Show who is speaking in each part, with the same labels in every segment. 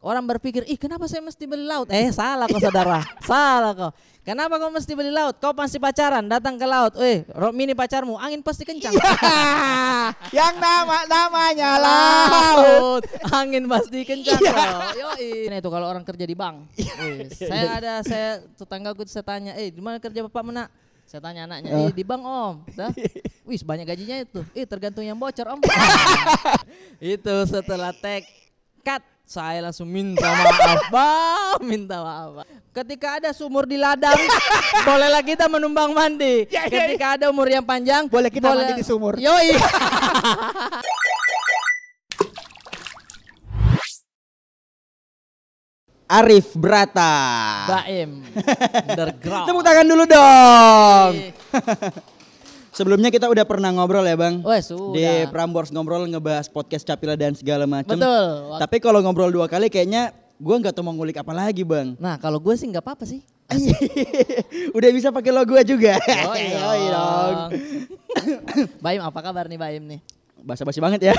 Speaker 1: Orang berpikir, ih kenapa saya mesti beli laut? Eh salah kok saudara, salah kok. Kenapa kau mesti beli laut? Kau pasti pacaran, datang ke laut. Eh, rok mini pacarmu, angin pasti kencang. Iya. yang nama namanya laut. angin pasti kencang iya. Yo, ini nah, itu kalau orang kerja di bank. Iya, saya ada, saya tetangga gue saya tanya, eh gimana kerja bapak menak? Saya tanya anaknya, eh, di bank om, dah. Wis banyak gajinya itu. Eh tergantung yang bocor om. itu setelah tek cut saya langsung minta maaf, Bang. Minta maaf. Ketika ada sumur di ladang, bolehlah kita menumbang mandi. Ya, ya, Ketika ya. ada umur yang panjang, boleh kita boleh... mandi di sumur. Yoi. Arif Brata. Baim. Underground. Tepuk tangan dulu dong. Iya. Sebelumnya kita udah pernah ngobrol ya bang. Wes sudah. Di Prambors ngobrol ngebahas podcast Capila dan segala macam. Betul. Tapi kalau ngobrol dua kali kayaknya gue gak tau mau ngulik apa lagi bang. Nah kalau gue sih gak apa-apa sih. udah bisa pakai logo juga. Oh iya dong. Baim apa kabar nih Baim nih?
Speaker 2: Basa-basi banget ya.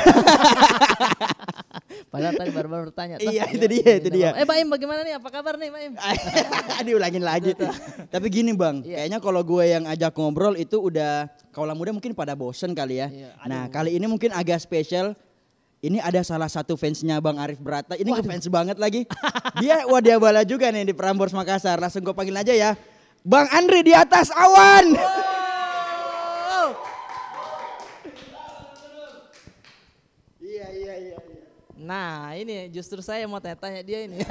Speaker 1: Padahal tadi baru-baru bertanya. Iya itu iya, dia, iya, itu iya, dia. Eh Baim bagaimana nih? Apa kabar nih Baim? Diulangin lagi tuh.
Speaker 2: Tapi gini Bang, iya. kayaknya kalau gue yang ajak ngobrol itu udah kaula muda mungkin pada bosen kali ya. Iya, nah, kali ini mungkin agak spesial. Ini ada salah satu fansnya Bang Arif Brata. Ini gue fans banget lagi. Dia wadah bala juga nih di Prambors Makassar. Langsung gue panggil aja ya.
Speaker 1: Bang Andri di atas awan. Iya, iya, iya, iya. Nah, ini justru saya mau tanya-tanya dia ini.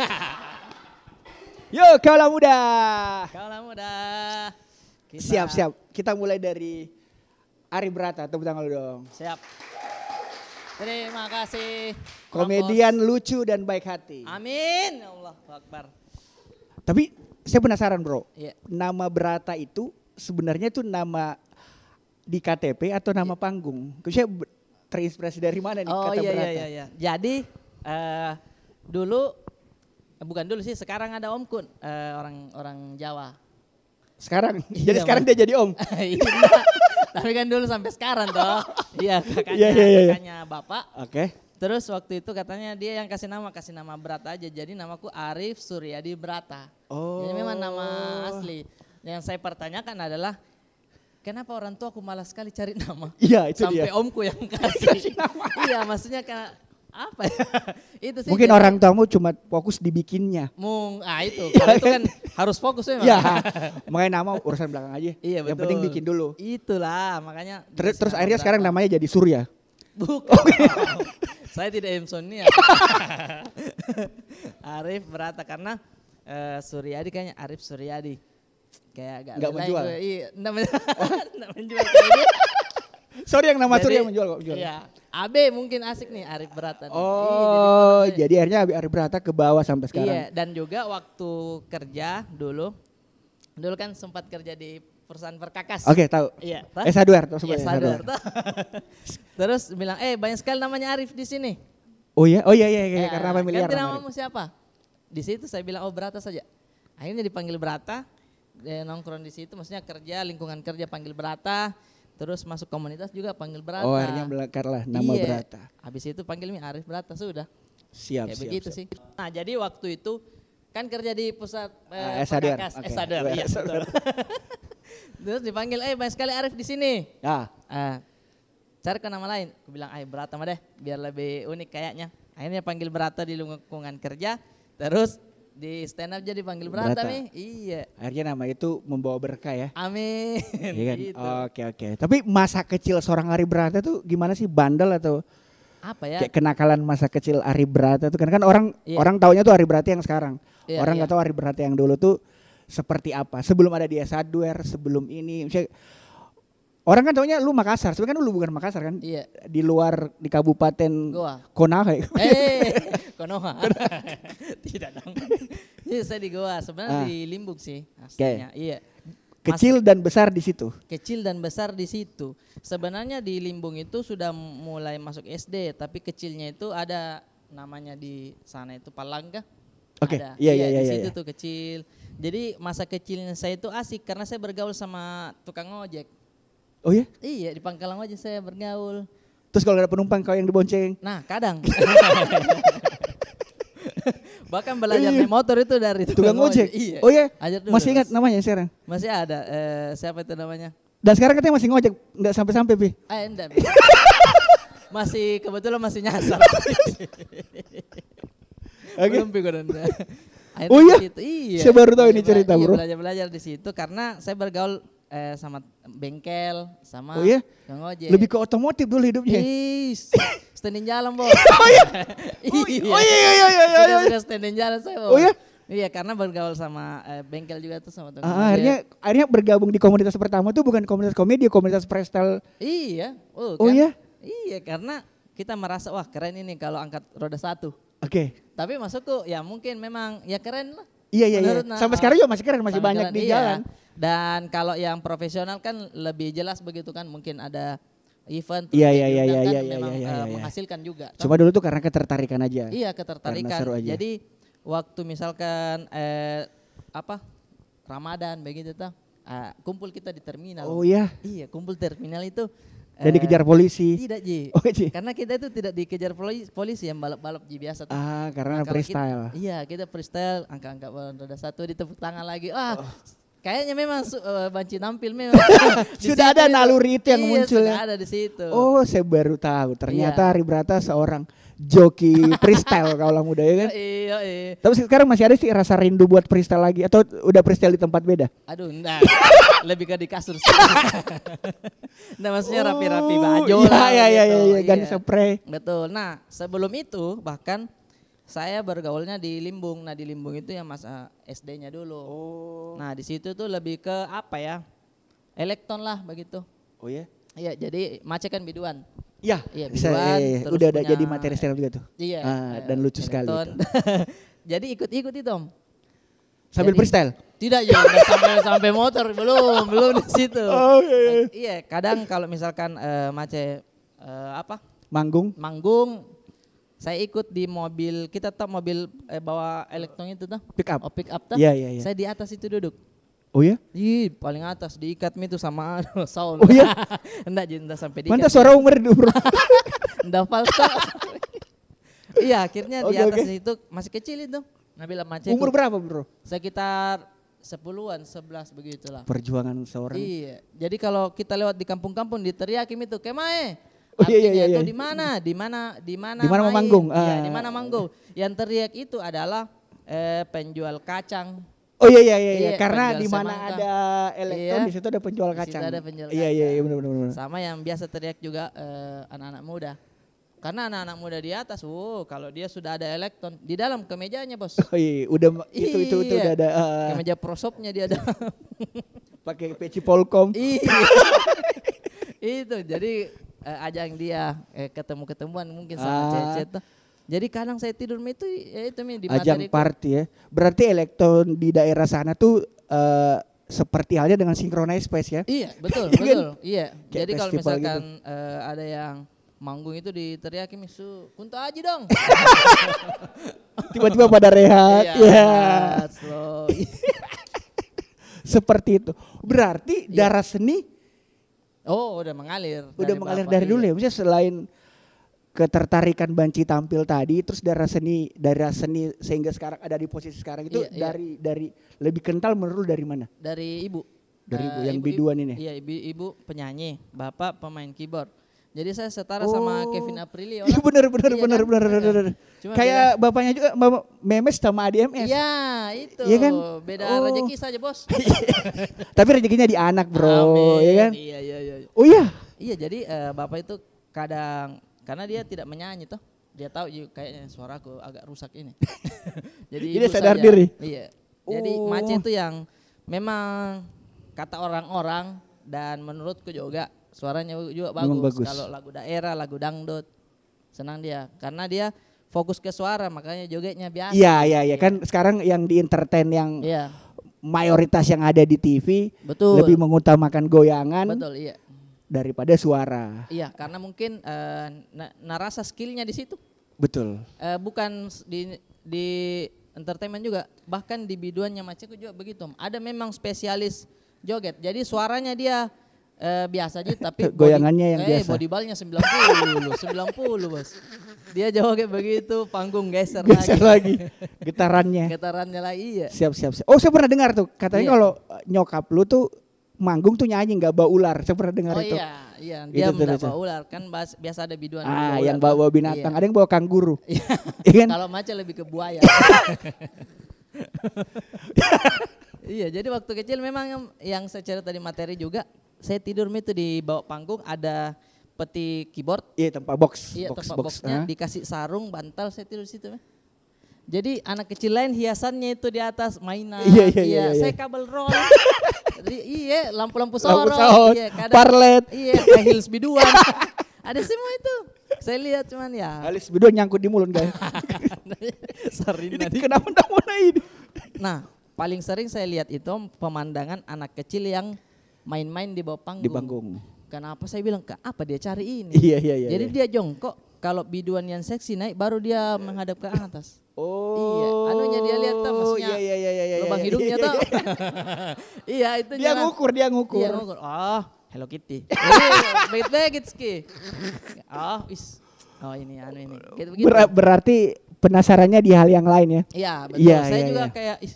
Speaker 2: Yo, kaula muda. Kaula muda. Siap, siap. Kita mulai dari Ari Brata. Tepuk tangan lu dong. Siap.
Speaker 1: Terima kasih. Komedian
Speaker 2: lucu dan baik hati.
Speaker 1: Amin. Allah Akbar.
Speaker 2: Tapi saya penasaran bro. Yeah. Nama Brata itu sebenarnya itu nama di KTP atau nama yeah. panggung? Saya terinspirasi dari mana nih oh, kata iya, iya Brata? Iya, iya,
Speaker 1: Jadi uh, dulu eh, bukan dulu sih sekarang ada Om Kun uh, orang orang Jawa.
Speaker 2: Sekarang. Iya, jadi man. dia jadi Om. Iya,
Speaker 1: tapi kan dulu sampai sekarang toh. Iya, kakaknya, yeah, yeah, yeah. Iya. kakaknya Bapak. Oke. Okay. Terus waktu itu katanya dia yang kasih nama, kasih nama berat aja. Jadi namaku Arif Suryadi Brata. Oh. Jadi memang nama asli. Yang saya pertanyakan adalah kenapa orang tua aku malas sekali cari nama? Iya, itu Sampai dia. omku yang kasih. iya, maksudnya kan apa ya? itu sih mungkin orang
Speaker 2: tuamu cuma fokus dibikinnya
Speaker 1: mung ah itu iya kalau itu kan, kan harus fokus memang ya
Speaker 2: makanya nama urusan belakang aja iya betul yang penting bikin dulu
Speaker 1: itulah makanya
Speaker 2: Ter terus akhirnya berapa. sekarang namanya jadi surya
Speaker 1: bukan saya tidak insomnia Arif Berata karena uh, Suryadi kayaknya Arif Suryadi kayak agak nggak menjual iya nggak oh. menjual gitu. sorry yang nama Jadi, Surya menjual kok menjual iya AB mungkin asik nih Arif Berata. Nih. Oh,
Speaker 2: jadi, ya. jadi akhirnya Arif Berata ke bawah sampai iya, sekarang. Iya, dan
Speaker 1: juga waktu kerja dulu dulu kan sempat kerja di perusahaan perkakas. Oke, okay, tahu. Iya, Eh Saduar tahu Iya, Saduar. Terus bilang, "Eh, banyak sekali namanya Arif di sini."
Speaker 2: Oh iya, oh iya iya, iya. Ya, karena familiar. Ganti namamu
Speaker 1: siapa? Di situ saya bilang, "Oh, Berata saja." Akhirnya dipanggil Berata, nongkrong di situ maksudnya kerja lingkungan kerja panggil berata Terus masuk komunitas juga panggil Berata. Oh akhirnya belakar lah nama iya. Berata. Habis itu panggil Mi Arif Berata sudah. Siap, Kayak siap, begitu siap. sih. Nah jadi waktu itu kan kerja di pusat eh, SADR. Okay. SADR, iya betul. Terus dipanggil, eh banyak sekali Arif di sini. Ya. Ah. cari ke nama lain. Aku bilang, ah Berata mah deh biar lebih unik kayaknya. Akhirnya panggil Berata di lingkungan kerja. Terus di stand up jadi panggil Brata, Brata. Iya.
Speaker 2: Akhirnya nama itu membawa berkah ya.
Speaker 1: Amin. Iya kan? gitu.
Speaker 2: Oke oke. Tapi masa kecil seorang Ari Brata tuh gimana sih bandel atau apa ya? Kayak kenakalan masa kecil Ari Brata tuh kan kan orang iya. orang taunya tuh Ari Brata yang sekarang. Iya, orang iya. nggak gak tahu Ari Brata yang dulu tuh seperti apa. Sebelum ada dia Sadware, sebelum ini misalnya Orang kan taunya lu Makassar, sebenarnya kan lu bukan Makassar kan? Iya. Di luar di kabupaten Goa. Konawe. Eh,
Speaker 1: Konoha. Tidak dong. Ini saya di Goa, sebenarnya ah. di Limbung sih aslinya. Okay. Iya.
Speaker 2: Kecil Mas, dan besar di situ.
Speaker 1: Kecil dan besar di situ. Sebenarnya di Limbung itu sudah mulai masuk SD, tapi kecilnya itu ada namanya di sana itu Palangga. Oke. Okay. Iya iya iya. Di iya, iya, situ iya. tuh kecil. Jadi masa kecilnya saya itu asik karena saya bergaul sama tukang ojek. Oh iya? Iya, di Pangkalan aja saya bergaul.
Speaker 2: Terus kalau ada penumpang kau yang dibonceng?
Speaker 1: Nah, kadang. Bahkan belajar iya. naik motor itu dari tukang, tukang ojek. Iya. Oh iya. Masih
Speaker 2: ingat namanya sekarang?
Speaker 1: Masih ada. Eh, siapa itu namanya?
Speaker 2: Dan sekarang katanya masih ngojek, nggak sampai-sampai, Pi. Eh, enggak. masih kebetulan masih nyasar.
Speaker 1: Oke. Okay. Oh iya? Itu, Iya. Saya baru tahu ini cerita, iya, Bro. Belajar-belajar di situ karena saya bergaul eh, sama bengkel, sama oh, iya? yang ojek. Lebih ke otomotif dulu hidupnya. Is, standing jalan, Bos. oh iya. oh iya, iya, oh iya, iya, iya, iya. iya. sudah iya. standing jalan saya, Bos. Oh iya? Iya, karena bergaul sama eh, bengkel juga tuh sama teman ah, akhirnya,
Speaker 2: akhirnya bergabung di komunitas pertama tuh bukan komunitas komedi, komunitas freestyle.
Speaker 1: Iya. Oh, oh kan? iya? Iya, karena kita merasa, wah keren ini kalau angkat roda satu. Oke. Okay. Tapi masukku ya mungkin memang ya keren lah Iya iya iya. Sampai sekarang juga
Speaker 2: masih keren, masih banyak di iya. jalan.
Speaker 1: Dan kalau yang profesional kan lebih jelas begitu kan mungkin ada event iya iya iya iya iya memang iya, iya, iya, eh, iya. menghasilkan juga. Cuma
Speaker 2: dulu tuh karena ketertarikan aja. Iya, ketertarikan. aja. Jadi
Speaker 1: waktu misalkan eh apa? Ramadan begitu tuh. eh, kumpul kita di terminal. Oh iya. Iya, kumpul terminal itu dan uh, dikejar polisi. Eh, tidak Ji. Oh, Ji. Karena kita itu tidak dikejar polisi, polisi yang balap-balap Ji biasa. Tuh. Ah,
Speaker 2: karena nah, freestyle. Kita, iya,
Speaker 1: kita freestyle angka-angka rada satu ditepuk tangan lagi. Wah, oh. Kayaknya memang uh, banci nampil memang. sudah ada naluri itu yang iya, muncul ya. ada di situ. Oh,
Speaker 2: saya baru tahu. Ternyata iya. Ribrata seorang joki freestyle kalau muda ya kan. Iya, iya. Tapi sekarang masih ada sih rasa rindu buat freestyle lagi atau udah freestyle di tempat beda? Aduh, enggak.
Speaker 1: Lebih ke di kasur sih. nah, maksudnya rapi-rapi oh, baju iya, lah. Iya, iya, gitu. iya, iya, ganti iya. spray. Betul. Nah, sebelum itu bahkan saya bergaulnya di Limbung. Nah, di Limbung itu yang masa SD-nya dulu. Oh. Nah, di situ tuh lebih ke apa ya? Elektron lah begitu. Oh ya? Yeah? Iya, jadi macet kan biduan. Ya, iya, biduan, Bisa, iya, iya. udah ada jadi materi serial juga tuh. Iya. Ah, dan lucu elektron. sekali itu. jadi ikut-ikut itu, Om. Sambil jadi, freestyle? Tidak, ya, sampai sampai motor belum, belum di situ. Oh, iya, iya. iya, kadang kalau misalkan uh, eh, macet uh, eh, apa? Manggung. Manggung saya ikut di mobil kita tahu mobil eh, bawa elektron itu tuh pick up oh, pick up tuh yeah, yeah, yeah. saya di atas itu duduk Oh ya? Iya, paling atas diikat itu sama Saul. Oh iya. enggak jadi enggak sampai diikat. Mantap suara umur dulu. enggak falso. iya, akhirnya okay, di atas okay. itu masih kecil itu. Nabila macet Umur berapa, Bro? Sekitar sepuluhan, sebelas begitulah.
Speaker 2: Perjuangan seorang. Iya.
Speaker 1: Jadi kalau kita lewat di kampung-kampung diteriakin itu, "Kemae,
Speaker 2: Oh, iya, iya, iya, itu di
Speaker 1: mana? Di mana? Di mana? Di mana manggung? Iya, di ah. mana manggung? Yang teriak itu adalah eh, penjual kacang. Oh iya iya iya, iya, iya karena di mana ada elektron iya, di situ ada penjual kacang. ada penjual kacang. Iya iya iya benar benar benar. Sama yang biasa teriak juga anak eh, anak-anak muda. Karena anak-anak muda di atas, wow, kalau dia sudah ada elektron di dalam kemejanya, Bos. Oh
Speaker 2: iya, iya, udah itu itu, itu iya. udah ada uh, kemeja
Speaker 1: prosopnya dia ada. Pakai peci
Speaker 2: Polkom. Iya.
Speaker 1: itu jadi eh, ajang dia eh, ketemu ketemuan mungkin sama ah. Jadi kadang saya tidur itu ya itu mi di ajang party
Speaker 2: ya. Berarti elektron di daerah sana tuh uh, seperti halnya dengan synchronized space ya. Iya, betul, betul. Iya. Kan? iya. Jadi kalau misalkan
Speaker 1: gitu. uh, ada yang manggung itu diteriaki misu kunto aja dong. Tiba-tiba pada rehat. Iya. Yeah. Iya.
Speaker 2: Seperti itu. Berarti yeah. darah seni
Speaker 1: Oh, udah mengalir. Udah dari mengalir dari dulu ya. Iya.
Speaker 2: Maksudnya selain ketertarikan Banci tampil tadi, terus darah seni, darah seni sehingga sekarang ada di posisi sekarang itu iya, iya. dari iya. dari lebih kental menurut dari mana?
Speaker 1: Dari ibu. Dari ibu eh, yang ibu, biduan ibu, ini. Iya, ibu, ibu penyanyi, bapak pemain keyboard. Jadi saya setara oh. sama Kevin Aprilio. Iya benar benar iya, benar
Speaker 2: kan? benar iya benar. Kan? Kayak beda. bapaknya juga Bapak Memes sama ADMS. Iya,
Speaker 1: itu. Iya kan? Beda oh. rezeki saja, Bos. Iya.
Speaker 2: Tapi rezekinya di anak, Bro, Amin. iya kan? Iya, iya,
Speaker 1: iya. Oh iya. Iya, jadi uh, bapak itu kadang karena dia tidak menyanyi tuh, Dia tahu kayaknya suaraku agak rusak ini. jadi dia sadar saya, diri. Iya. Oh. Jadi macet itu yang memang kata orang-orang dan menurutku juga suaranya juga bagus. bagus. Kalau lagu daerah, lagu dangdut, senang dia karena dia fokus ke suara makanya jogetnya biasa. Iya iya
Speaker 2: iya kan sekarang yang di entertain yang iya. mayoritas yang ada di TV Betul. lebih mengutamakan goyangan. Betul iya. Daripada suara.
Speaker 1: Iya karena mungkin uh, eh, narasa skillnya di situ. Betul. Uh, bukan di di entertainment juga bahkan di biduannya Maceku juga begitu. Ada memang spesialis joget. Jadi suaranya dia eh, biasa aja tapi goyangannya body, yang eh, biasa. body ballnya 90, 90 bos. Dia jauh kayak begitu, panggung geser, geser lagi. lagi. Getarannya. Getarannya lagi iya. Siap, siap, siap. Oh saya pernah dengar tuh, katanya iya. kalau
Speaker 2: nyokap lu tuh manggung tuh nyanyi nggak bawa ular. Saya pernah dengar oh, itu. Iya,
Speaker 1: iya. Dia gitu, nggak bawa ya. ular kan bahas, biasa ada biduan. Ah, bawa yang bawa, binatang. Iya. Ada
Speaker 2: yang bawa kangguru. Iya.
Speaker 1: iya kan? Kalau macam lebih ke buaya. iya, jadi waktu kecil memang yang, yang saya cerita di materi juga saya tidur itu di bawah panggung ada peti keyboard. Iya tempat box. Iya box, tempat box, boxnya uh. dikasih sarung bantal saya tidur di situ. Jadi anak kecil lain hiasannya itu di atas mainan. Iya iya iya. iya. iya, iya. Saya kabel roll. iya lampu-lampu sorot. Lampu Iya, kadang, parlet. Iya kayak hills biduan. ada semua itu. Saya lihat cuman ya. Alis biduan nyangkut di mulut guys. Sorry ini kenapa ndak mau ini? Nah paling sering saya lihat itu pemandangan anak kecil yang main-main di bawah panggung. Di panggung. Kenapa saya bilang ke apa dia cari ini? Iya
Speaker 2: iya iya. Jadi iya. dia
Speaker 1: jongkok kalau biduan yang seksi naik baru dia menghadap ke atas. Iya, oh. Iya, anunya dia lihat tuh maksudnya. Iya iya iya iya. iya Lubang iya. hidungnya tuh. iya, itu dia jalan. ngukur, dia ngukur. Dia ngukur. Oh, Hello Kitty. Oh, baik begit ski. Oh, is. Oh ini anu ini. Gitu, gitu. Ber
Speaker 2: berarti penasarannya di hal yang lain ya. Iya, betul. Ya, Saya ya, juga ya.
Speaker 1: kayak is,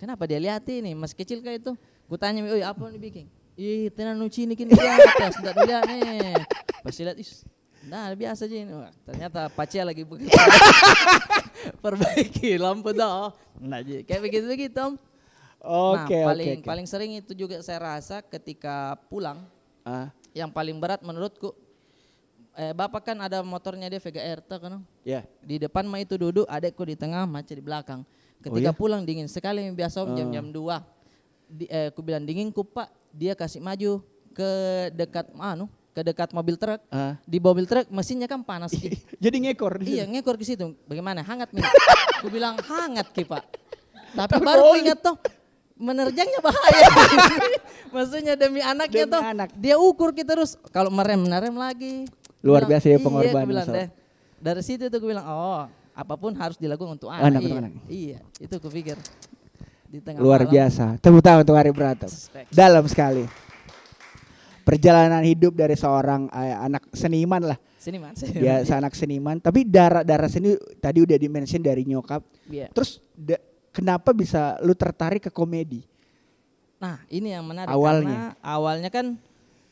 Speaker 1: kenapa dia lihat ini? Mas kecil kayak itu Ku tanya, "Oi, apa nih bikin?" Ih, tenan uci ini kini iya, atas, tidak dilihat nih. Pasti lihat, is, nah biasa aja ini. Wah, ternyata pacar lagi begitu. Perbaiki lampu dah. Nah, kayak begitu-begitu, Om. Nah, oke, okay, paling okay, okay. paling sering itu juga saya rasa ketika pulang. Ah. Yang paling berat menurutku eh, bapak kan ada motornya dia Vega RT kan? Iya. Yeah. Di depan mah itu duduk, adekku di tengah, macet di belakang. Oh, ketika oh, iya? yeah? pulang dingin sekali biasa om jam-jam uh. Ah. 2 di, eh, aku bilang dingin ku pak dia kasih maju ke dekat mana? ke dekat mobil truk uh. di mobil truk mesinnya kan panas ki. jadi ngekor iya ngekor ke situ bagaimana hangat nih Kubilang bilang hangat ki pak tapi baru ingat toh menerjangnya bahaya maksudnya demi anaknya demi toh anak. dia ukur kita terus kalau merem merem lagi
Speaker 2: luar bilang, biasa ya pengorbanan iya, bilang,
Speaker 1: dari situ tuh kubilang, bilang oh apapun harus dilakukan untuk anak, anak, iya, anak. iya, iya. itu kupikir di tengah Luar malam. biasa. Tepuk tangan untuk Ari Brato. Dalam
Speaker 2: sekali. Perjalanan hidup dari seorang uh, anak seniman lah.
Speaker 1: Seniman, ya, seniman. Ya,
Speaker 2: anak seniman, tapi darah-darah seni tadi udah dimention dari nyokap. Yeah. Terus da, kenapa bisa lu tertarik ke komedi?
Speaker 1: Nah, ini yang menarik awalnya. karena awalnya kan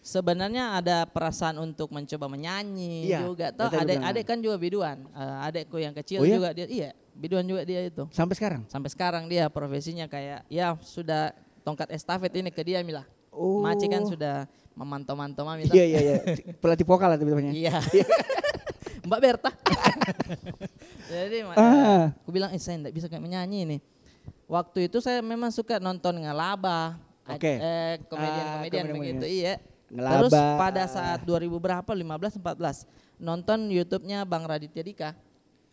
Speaker 1: sebenarnya ada perasaan untuk mencoba menyanyi iya, juga toh adek adek kan juga biduan uh, adekku yang kecil oh, iya? juga dia iya biduan juga dia itu sampai sekarang sampai sekarang dia profesinya kayak ya sudah tongkat estafet ini ke dia milah oh. Maci kan sudah memantau-mantau mami iya iya iya
Speaker 2: pelatih vokal lah teman iya, iya.
Speaker 1: Mbak Berta jadi eh, ah. aku bilang eh saya tidak bisa kayak menyanyi nih waktu itu saya memang suka nonton ngelaba Oke. Okay. Eh, komedian-komedian uh, ah, komedian, begitu, iya
Speaker 2: Terus pada
Speaker 1: saat 2000 berapa 15 14 nonton YouTube-nya Bang Raditya Dika.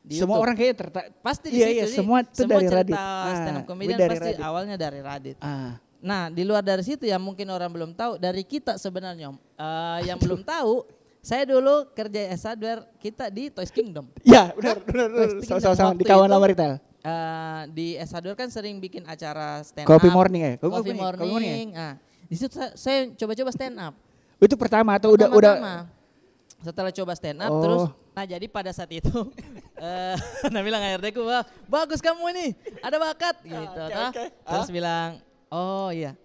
Speaker 1: Di semua YouTube. orang kayaknya tertarik. Pasti di iya, situ. Iya, semua itu semua dari Radit. Ah, stand up comedian pasti Radit. awalnya dari Radit. Ah. Nah, di luar dari situ ya mungkin orang belum tahu dari kita sebenarnya uh, yang belum tahu saya dulu kerja hardware kita di Toys Kingdom. Ya, benar, benar, benar. Sama-sama di kawan lama retail. Uh, di s kan sering bikin acara stand Coffee up. Morning ya? Coffee, morning. morning. Coffee ya? morning. Ah, di situ saya coba-coba stand up.
Speaker 2: Itu pertama atau pertama, udah udah
Speaker 1: setelah coba stand up oh. terus nah jadi pada saat itu uh, nah bilang ARD ku wah bagus kamu ini ada bakat ah, gitu okay, okay. terus ah? bilang oh iya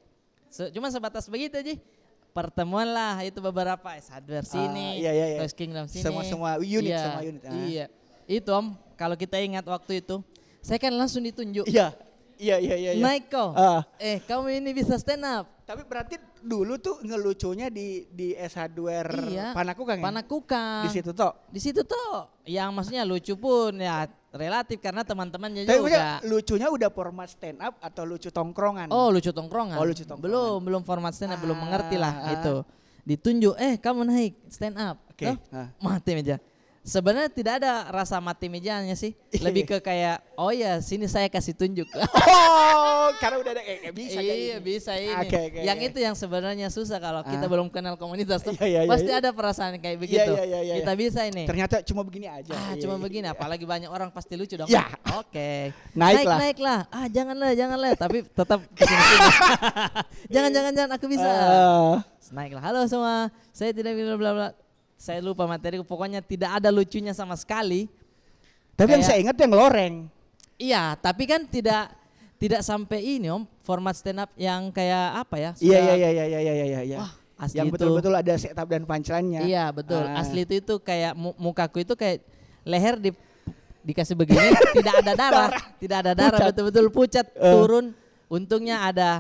Speaker 1: so, cuma sebatas begitu aja pertemuan lah itu beberapa hardware eh, sini, ah, iya, iya, iya. Kingdom sini, semua semua unit iya, semua unit. Ah. Iya, itu om kalau kita ingat waktu itu, saya kan langsung ditunjuk. Iya, iya, iya, iya. iya. Naik kau, uh. eh kamu ini bisa stand up. Tapi berarti
Speaker 2: dulu tuh ngelucunya di di S Hardware iya, Panakukang ya? Panakukang. Di
Speaker 1: situ toh. Di situ toh. Yang maksudnya lucu pun ya relatif karena teman-temannya juga.
Speaker 2: lucunya udah format stand up atau lucu tongkrongan? Oh, lucu
Speaker 1: tongkrongan. Oh, lucu tongkrongan. Belum, belum format stand up, ah, belum mengerti lah itu. Ditunjuk, "Eh, kamu naik stand up." Oke. Okay. Oh, ah. Mati meja sebenarnya tidak ada rasa mati mejanya sih lebih ke kayak oh ya sini saya kasih tunjuk oh karena udah ada eh, eh bisa iya ini. bisa ini okay, okay, yang yeah. itu yang sebenarnya susah kalau kita ah. belum kenal komunitas tuh yeah, yeah, yeah, pasti yeah. ada perasaan kayak iya, begitu yeah, yeah, yeah, yeah. kita iya. bisa ini ternyata cuma begini aja ah, yeah, cuma yeah, begini yeah. apalagi banyak orang pasti lucu dong yeah. oke okay. naik, naik naiklah. ah janganlah janganlah tapi tetap jangan jangan jangan aku bisa uh. naiklah halo semua saya tidak bisa. bla bla saya lupa materi pokoknya tidak ada lucunya sama sekali tapi Kayak, yang saya ingat yang loreng iya tapi kan tidak tidak sampai ini om format stand up yang kayak apa ya iya iya
Speaker 2: iya iya iya iya iya wah asli yang betul-betul ada setup dan punchline iya betul ah. asli itu
Speaker 1: itu kayak mu mukaku itu kayak leher di dikasih begini tidak ada darah, darah. tidak ada darah betul-betul pucat, betul -betul pucat uh. turun untungnya ada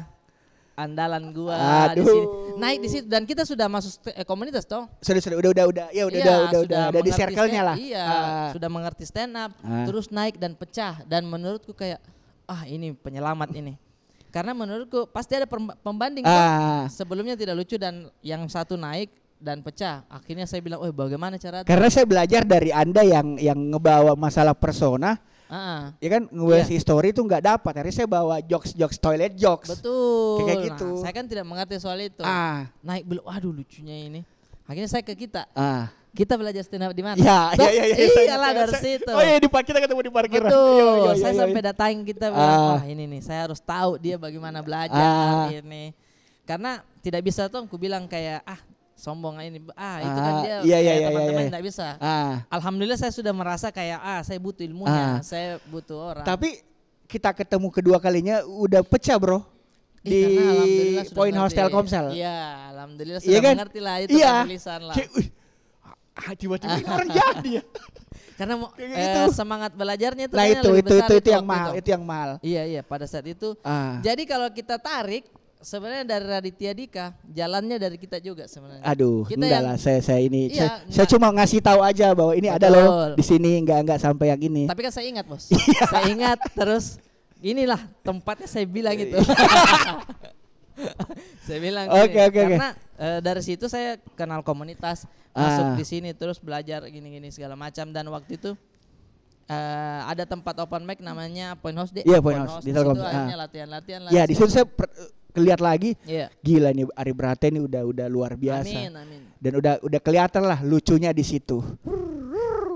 Speaker 1: andalan gua di sini. Naik di situ dan kita sudah masuk eh, komunitas toh.
Speaker 2: Sudah sudah udah udah udah ya udah iya, udah udah udah di circle-nya lah. Iya, uh.
Speaker 1: sudah mengerti stand up, uh. Ah. terus naik dan pecah dan menurutku kayak ah ini penyelamat ini. Karena menurutku pasti ada pembanding uh. Toh. Ah. Sebelumnya tidak lucu dan yang satu naik dan pecah. Akhirnya saya bilang, "Oh, bagaimana cara?" Karena saya
Speaker 2: belajar dari Anda yang yang ngebawa masalah persona
Speaker 1: Uh-uh. Ya kan ngebahas yeah.
Speaker 2: history itu nggak dapat. Akhirnya saya bawa jokes jokes toilet jokes. Betul. Kayak nah, gitu. Nah,
Speaker 1: saya kan tidak mengerti soal itu. Ah. Naik belum. Waduh lucunya ini. Akhirnya saya ke kita. Ah. Kita belajar stand up di mana? Ya, ya, ya, ya, ya iya, iya, iya. Iyalah dari saya, situ. Oh iya di kita ketemu di parkiran. Betul. Yo, yo, yo, saya yo, iya, yo, iya. sampai datang kita ah. bilang, ah. wah ini nih saya harus tahu dia bagaimana belajar uh. ini. Karena tidak bisa tuh aku bilang kayak ah sombong ini ah, ah itu ah, kan dia iya, iya, iya, iya, teman-teman iya, iya. bisa ah. alhamdulillah saya sudah merasa kayak ah saya butuh ilmunya ah. saya butuh orang tapi
Speaker 2: kita ketemu kedua kalinya udah pecah bro iya, di eh, poin hostel komsel iya alhamdulillah iya sudah iya kan? mengerti lah itu iya. tulisan lah
Speaker 1: ah, tiba-tiba ini orang jadi ya karena eh, gitu. semangat belajarnya itu nah itu itu itu, itu yang mahal itu. itu yang mahal iya iya pada saat itu ah. jadi kalau kita tarik sebenarnya dari Raditya Dika, jalannya dari kita juga sebenarnya.
Speaker 2: Aduh, kita enggak yang, lah saya saya ini iya, saya, saya cuma ngasih tahu aja bahwa ini Betul. ada loh di sini enggak enggak sampai yang ini. Tapi
Speaker 1: kan saya ingat, Bos. Iya. saya ingat terus inilah tempatnya saya bilang gitu. saya bilang okay, oke okay, karena okay. Eh, e, dari situ saya kenal komunitas, ah. masuk di sini terus belajar gini-gini segala macam dan waktu itu uh, ada tempat open mic namanya Point House di yeah, Point, Point House, House. di situ Ah. latihan-latihan. Ya, di situ saya
Speaker 2: kelihatan lagi yeah. gila nih Ari Brate ini udah udah luar biasa amin, amin. dan udah udah kelihatan lah lucunya di situ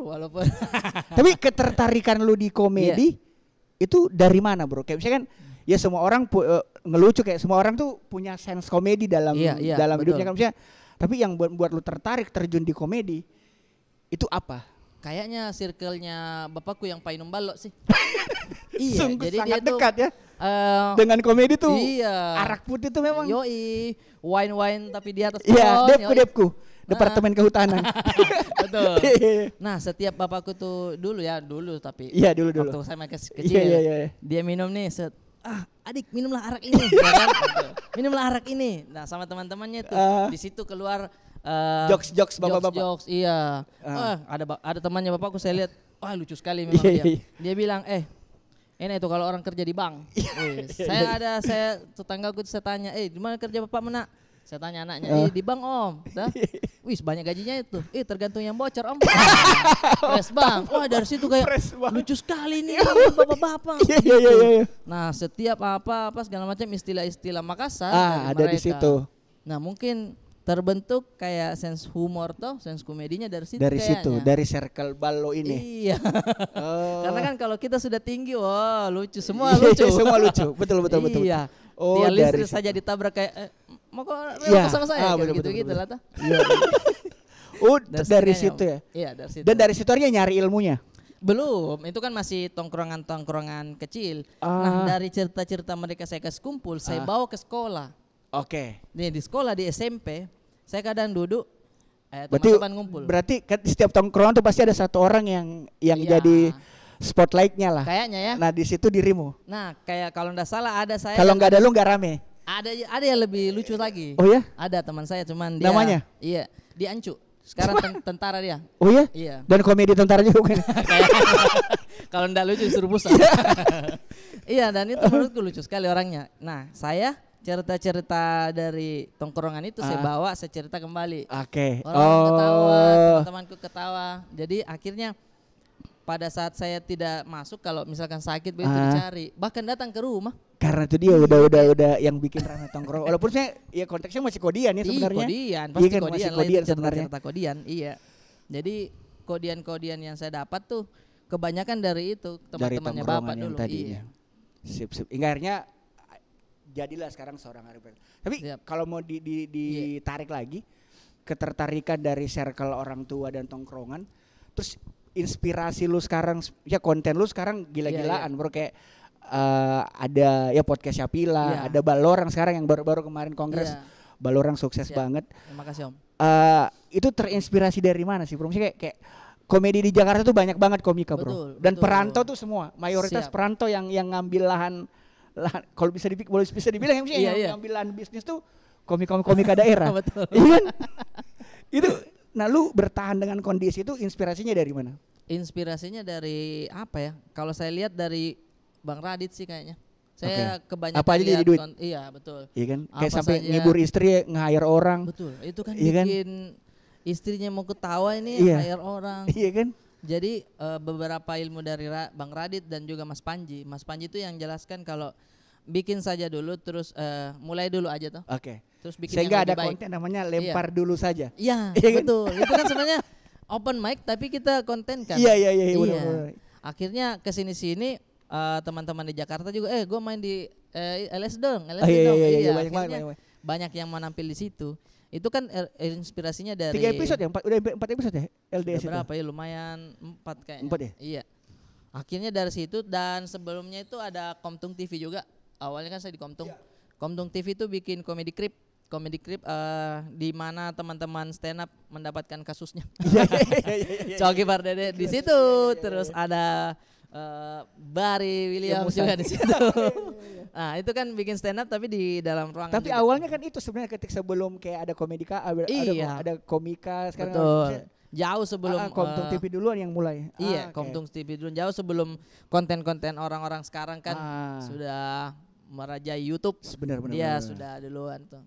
Speaker 2: walaupun tapi ketertarikan lu di komedi yeah. itu dari mana bro kayak kan, ya semua orang pu- uh, ngelucu kayak semua orang tuh punya sense komedi dalam yeah, yeah, dalam betul. hidupnya kan misalnya tapi yang buat buat lu tertarik terjun di komedi itu apa
Speaker 1: kayaknya circle-nya bapakku yang paling balok sih iya, sungguh jadi sangat dekat tuh, ya. Uh, dengan
Speaker 2: komedi tuh iya. arak
Speaker 1: putih tuh memang yoi wine wine tapi di atas iya depku depku Departemen nah. Kehutanan. Betul. nah, setiap bapakku tuh dulu ya, dulu tapi Iya, dulu dulu. Waktu saya masih iya, kecil. Iya, iya, iya. Dia minum nih set ah adik minumlah arak ini ya kan? minumlah arak ini nah sama teman-temannya tuh uh, di situ keluar uh, eh, jokes jokes bapak bapak jokes, jokes iya uh. ah, ada ada temannya bapakku saya lihat wah lucu sekali memang iya, dia iya, dia bilang eh ini itu kalau orang kerja di bank. Iya, iya, saya iya. ada saya tetangga gue saya tanya, "Eh, di mana kerja Bapak Menak?" Saya tanya anaknya, "Eh, di bank, Om." Dah. Wis banyak gajinya itu. Eh, tergantung yang bocor, Om. Pres bank. Wah, dari situ kayak lucu sekali nih Bapak-bapak. Iya, iya, gitu. iya. Nah, setiap apa-apa segala macam istilah-istilah Makassar ah, ada mereka. di situ. Nah, mungkin terbentuk kayak sense humor toh, sense komedinya dari situ. Dari kayaknya. situ, dari circle ballo ini. Iya. oh. Karena kan kalau kita sudah tinggi, wah lucu semua iya, lucu. Iya, semua lucu, betul betul betul. Iya. Oh, Dia listrik saja ditabrak kayak eh, mau kok ya. sama saya ah, betul, gitu gitu lah toh. Iya,
Speaker 2: oh, dari, situ ya. Iya, dari situ. Dan dari situ akhirnya nyari ilmunya.
Speaker 1: Belum, itu kan masih tongkrongan-tongkrongan kecil. Nah, ah. Nah, dari cerita-cerita mereka saya kumpul, saya ah. bawa ke sekolah. Oke. Okay. Nih di sekolah di SMP, saya kadang duduk eh, berarti, teman ngumpul.
Speaker 2: Berarti kan setiap tongkrongan tuh pasti ada satu orang yang yang ya. jadi spotlightnya lah. Kayaknya ya. Nah di situ dirimu.
Speaker 1: Nah kayak kalau nggak salah ada saya. Kalau nggak ada
Speaker 2: lu nggak rame.
Speaker 1: Ada ada yang lebih lucu lagi. Oh ya? Ada teman saya cuman dia. Namanya? Iya. Di ancu. Sekarang ten tentara dia. Oh ya? Iya. Dan komedi
Speaker 2: tentaranya bukan?
Speaker 1: kalau ndak lucu suruh pusat. Iya. iya dan itu menurutku lucu sekali orangnya. Nah saya cerita-cerita dari tongkrongan itu uh. saya ah. bawa, saya cerita kembali. Oke. Okay. Orang oh. ketawa, teman-temanku ketawa. Jadi akhirnya pada saat saya tidak masuk kalau misalkan sakit begitu uh. dicari, bahkan datang ke rumah.
Speaker 2: Karena itu dia udah udah udah yang bikin ramai tongkrong.
Speaker 1: Walaupun saya ya konteksnya masih kodian ya sebenarnya. Iya, kodian, pasti kan, kodian, masih kodian sebenarnya. Cerita kodian, iya. Jadi kodian-kodian yang saya dapat tuh kebanyakan dari itu teman-temannya bapak dulu. Tadinya.
Speaker 2: Iya. Ya. Sip sip. Ingatnya akhirnya jadilah sekarang seorang Harry Tapi yep. kalau mau di, di, ditarik iya. yeah. lagi ketertarikan dari circle orang tua dan tongkrongan, terus inspirasi lu sekarang ya konten lu sekarang gila-gilaan yeah, yeah. bro kayak uh, ada ya podcast Syapila, yeah. ada Balorang sekarang yang baru-baru kemarin kongres. Yeah. Balorang sukses yeah. banget. Terima kasih Om. Uh, itu terinspirasi dari mana sih bro? Maksudnya kayak, kayak komedi di Jakarta tuh banyak banget komika bro. Dan betul. perantau tuh semua, mayoritas Siap. perantau yang yang ngambil lahan kalau bisa dibilang boleh bisa dibilang ya, ya, iya, yang, iya, iya. bisnis tuh komik-komik komika daerah. Betul. Iya kan? itu nah lu bertahan dengan kondisi
Speaker 1: itu inspirasinya dari mana? Inspirasinya dari apa ya? Kalau saya lihat dari Bang Radit sih kayaknya. Saya okay. kebanyakan apa aja jadi duit. iya, betul. Iya kan? Kayak apa sampai ngibur istri
Speaker 2: ngair orang. Betul. Itu kan iya kan? bikin
Speaker 1: kan? istrinya mau ketawa ini iya. hire orang. Iya kan? Jadi uh, beberapa ilmu dari Ra Bang Radit dan juga Mas Panji. Mas Panji itu yang jelaskan kalau bikin saja dulu terus uh, mulai dulu aja tuh. Oke. Okay. Terus bikin Sehingga ada baik. konten namanya iya. lempar iya. dulu
Speaker 2: saja. Iya, ya, betul. itu kan sebenarnya
Speaker 1: open mic tapi kita konten kan. Iya, iya, iya, iya. Bener iya. -bener. Akhirnya ke sini-sini teman eh, teman-teman di Jakarta juga eh gue main di eh, LS dong, LS oh, iya, dong. Iya, iya, iya, iya, banyak, banyak, banyak, banyak yang menampil di situ. Itu kan eh, inspirasinya dari tiga episode ya, empat, udah empat episode ya LDS berapa itu? ya lumayan empat kayaknya. Empat ya? Iya. Akhirnya dari situ dan sebelumnya itu ada Komtung TV juga. Awalnya kan saya di Komtung. Ya. Komtung TV itu bikin komedi krip komedi krip uh, eh, di mana teman-teman stand up mendapatkan kasusnya. Iya, iya, iya, Coki Pardede di situ, terus ada uh, eh, Barry William ya, juga di situ. Iya, iya, iya. nah itu kan bikin stand up tapi di dalam ruangan. Tapi juga. awalnya kan itu sebenarnya ketika sebelum kayak ada komedika, ada, iya. ada komika sekarang. Betul. jauh sebelum ah, ah Komtung eh, TV duluan yang mulai. Iya, ah, okay. Komtung TV duluan jauh sebelum konten-konten orang-orang sekarang kan ah. sudah merajai YouTube. Sebenarnya. Iya sudah duluan tuh.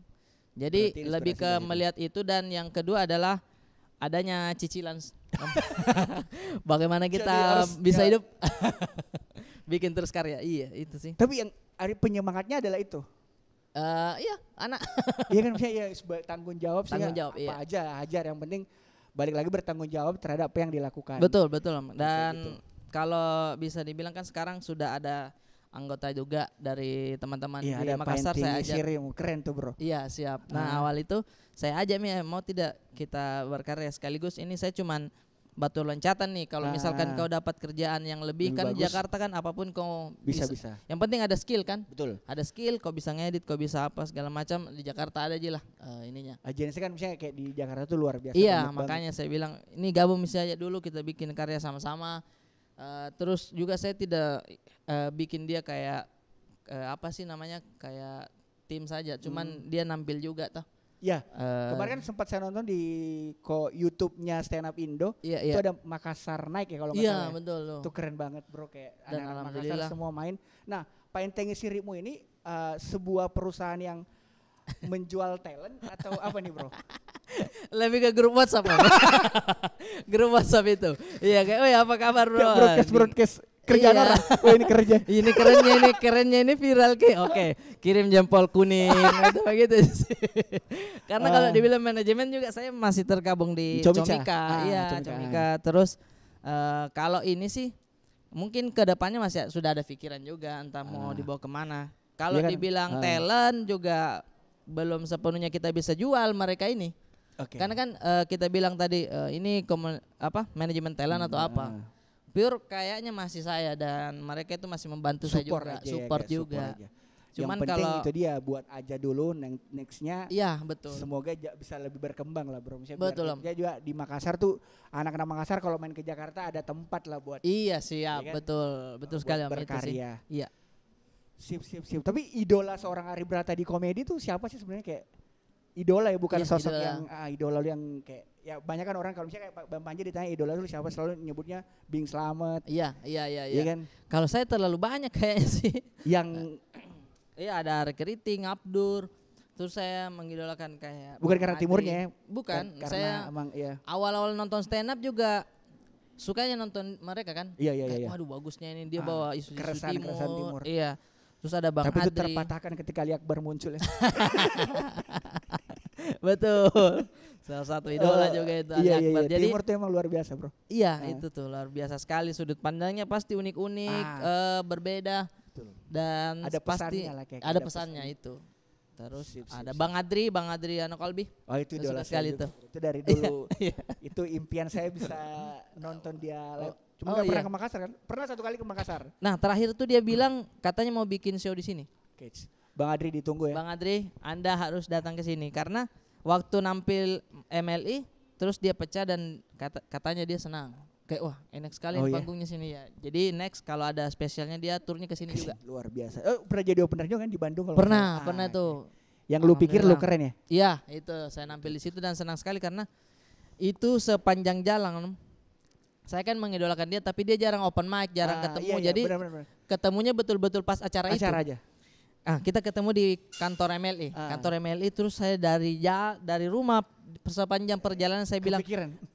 Speaker 1: Jadi lebih ke melihat itu dan yang kedua adalah adanya cicilan.
Speaker 2: Bagaimana kita bisa ya. hidup?
Speaker 1: Bikin terus karya.
Speaker 2: Iya, itu sih. Tapi yang penyemangatnya adalah itu. Uh, iya, anak. iya kan ya, ya tanggung jawab sih. Tanggung ya. jawab, apa iya. aja hajar yang penting balik lagi bertanggung jawab terhadap apa yang dilakukan. Betul, betul. Dan gitu.
Speaker 1: kalau bisa dibilang kan sekarang sudah ada anggota juga dari teman-teman ya, di ada Makassar saya aja. Yang
Speaker 2: keren tuh bro.
Speaker 1: Iya siap. Nah hmm. awal itu saya aja nih eh, mau tidak kita berkarya sekaligus ini saya cuman batu loncatan nih kalau ah. misalkan kau dapat kerjaan yang lebih, yang kan bagus. Jakarta kan apapun kau bisa, bisa bisa yang penting ada skill kan betul ada skill kau bisa ngedit kau bisa apa segala macam di Jakarta ada aja lah uh, ininya agensi kan misalnya kayak di Jakarta tuh luar biasa iya makanya banget. saya bilang ini gabung misalnya dulu kita bikin karya sama-sama Uh, terus juga saya tidak uh, bikin dia kayak uh, apa sih namanya kayak tim saja, cuman hmm. dia nampil juga toh.
Speaker 2: Ya, uh, kemarin kan sempat saya nonton di ko YouTube-nya Stand Up Indo. Iya, iya. Itu ada Makassar naik ya kalau nggak iya, salah. Ya. betul. Loh. Itu keren banget bro kayak anak-anak Makassar semua main. Nah, Painteng Sirimu ini uh, sebuah perusahaan yang menjual talent atau apa nih bro?
Speaker 1: Lebih ke grup WhatsApp. grup WhatsApp itu. Iya kayak, ya apa kabar, Bro?" broadcast gitu. broadcast kerjaan iya. orang. Oh, ini kerja. ini kerennya ini kerennya ini viral ke. Oke, okay. kirim jempol kuning atau gitu, gitu. sih. Karena uh. kalau ah. dibilang manajemen juga saya masih tergabung di Comika. Comica. Ah, ah, iya, Comika. Comica. Terus uh, kalau ini sih mungkin kedepannya masih sudah ada pikiran juga entah mau uh. dibawa kemana. Kalau iya kan? dibilang uh. talent juga belum sepenuhnya kita bisa jual mereka ini. Okay. Karena kan uh, kita bilang tadi uh, ini komun, apa manajemen talent hmm. atau apa. Ah. Pure kayaknya masih saya dan mereka itu masih membantu support saya juga, aja ya, support ya, juga. aja.
Speaker 2: Cuman penting kalau, itu dia buat aja dulu nextnya. Iya betul. Semoga bisa lebih berkembang lah bro. Misalnya betul. Dia juga di Makassar tuh anak-anak Makassar kalau main ke Jakarta ada tempat lah buat. Iya siap ya kan?
Speaker 1: betul betul sekali berkarya. Itu
Speaker 2: sih. Iya siap-siap-siap Tapi idola seorang Ari Brata di komedi tuh siapa sih sebenarnya kayak idola ya
Speaker 1: bukan yes, iya, sosok idola. yang
Speaker 2: ah, idola lu yang kayak ya banyak kan orang kalau misalnya kayak Bang Panji ditanya idola lu siapa selalu nyebutnya Bing Slamet.
Speaker 1: Iya, iya, iya, iya. iya. kan? Kalau saya terlalu banyak kayak sih. Yang iya ada Rekriting, Abdur, Terus saya mengidolakan kayak bukan karena Adi. timurnya ya? Bukan, karena saya emang iya. Awal-awal nonton stand up juga sukanya nonton mereka kan. Iya iya iya. Kayak, iya. Waduh bagusnya ini dia ah, bawa isu-isu timur. Keresan timur. Iya.
Speaker 2: Terus ada Bang Tapi Adri. Tapi terpatahkan ketika Ali Akbar muncul ya.
Speaker 1: Betul. Salah satu idola uh, juga itu Ali iya, iya, Akbar. Iya, Jadi Timur
Speaker 2: tuh emang luar biasa,
Speaker 1: Bro. Iya, uh. itu tuh luar biasa sekali sudut pandangnya pasti unik-unik, ah. uh, berbeda. Betul. Dan ada pasti lah, kayak ada, gitu, ada pesannya, pesannya itu. Terus sip, sip, ada sip. Bang Adri, Bang Adri Kolbi. Oh itu idola sekali itu. Itu dari iya. dulu.
Speaker 2: itu impian saya bisa nonton dia oh. live Cuma oh, gak iya. pernah ke Makassar kan? Pernah satu kali ke Makassar.
Speaker 1: Nah, terakhir tuh dia bilang katanya mau bikin show di sini. Bang Adri ditunggu ya. Bang Adri, Anda harus datang ke sini karena waktu nampil MLI terus dia pecah dan kata, katanya dia senang. Kayak wah, enak sekali oh, iya? sini ya. Jadi next kalau ada spesialnya dia turnya ke sini juga. Luar biasa.
Speaker 2: Oh, pernah jadi opener juga kan di Bandung kalau Pernah, pernah ah, tuh. Yang lu pikir lu keren
Speaker 1: ya? Iya, itu saya nampil di situ dan senang sekali karena itu sepanjang jalan saya kan mengidolakan dia tapi dia jarang open mic, jarang ah, ketemu. Iya, iya, jadi benar, benar, benar. ketemunya betul-betul pas acara, acara itu. Acara aja. Ah, kita ketemu di kantor MLI. E. Ah. Kantor MLI e, terus saya dari ya dari rumah sepanjang perjalanan saya bilang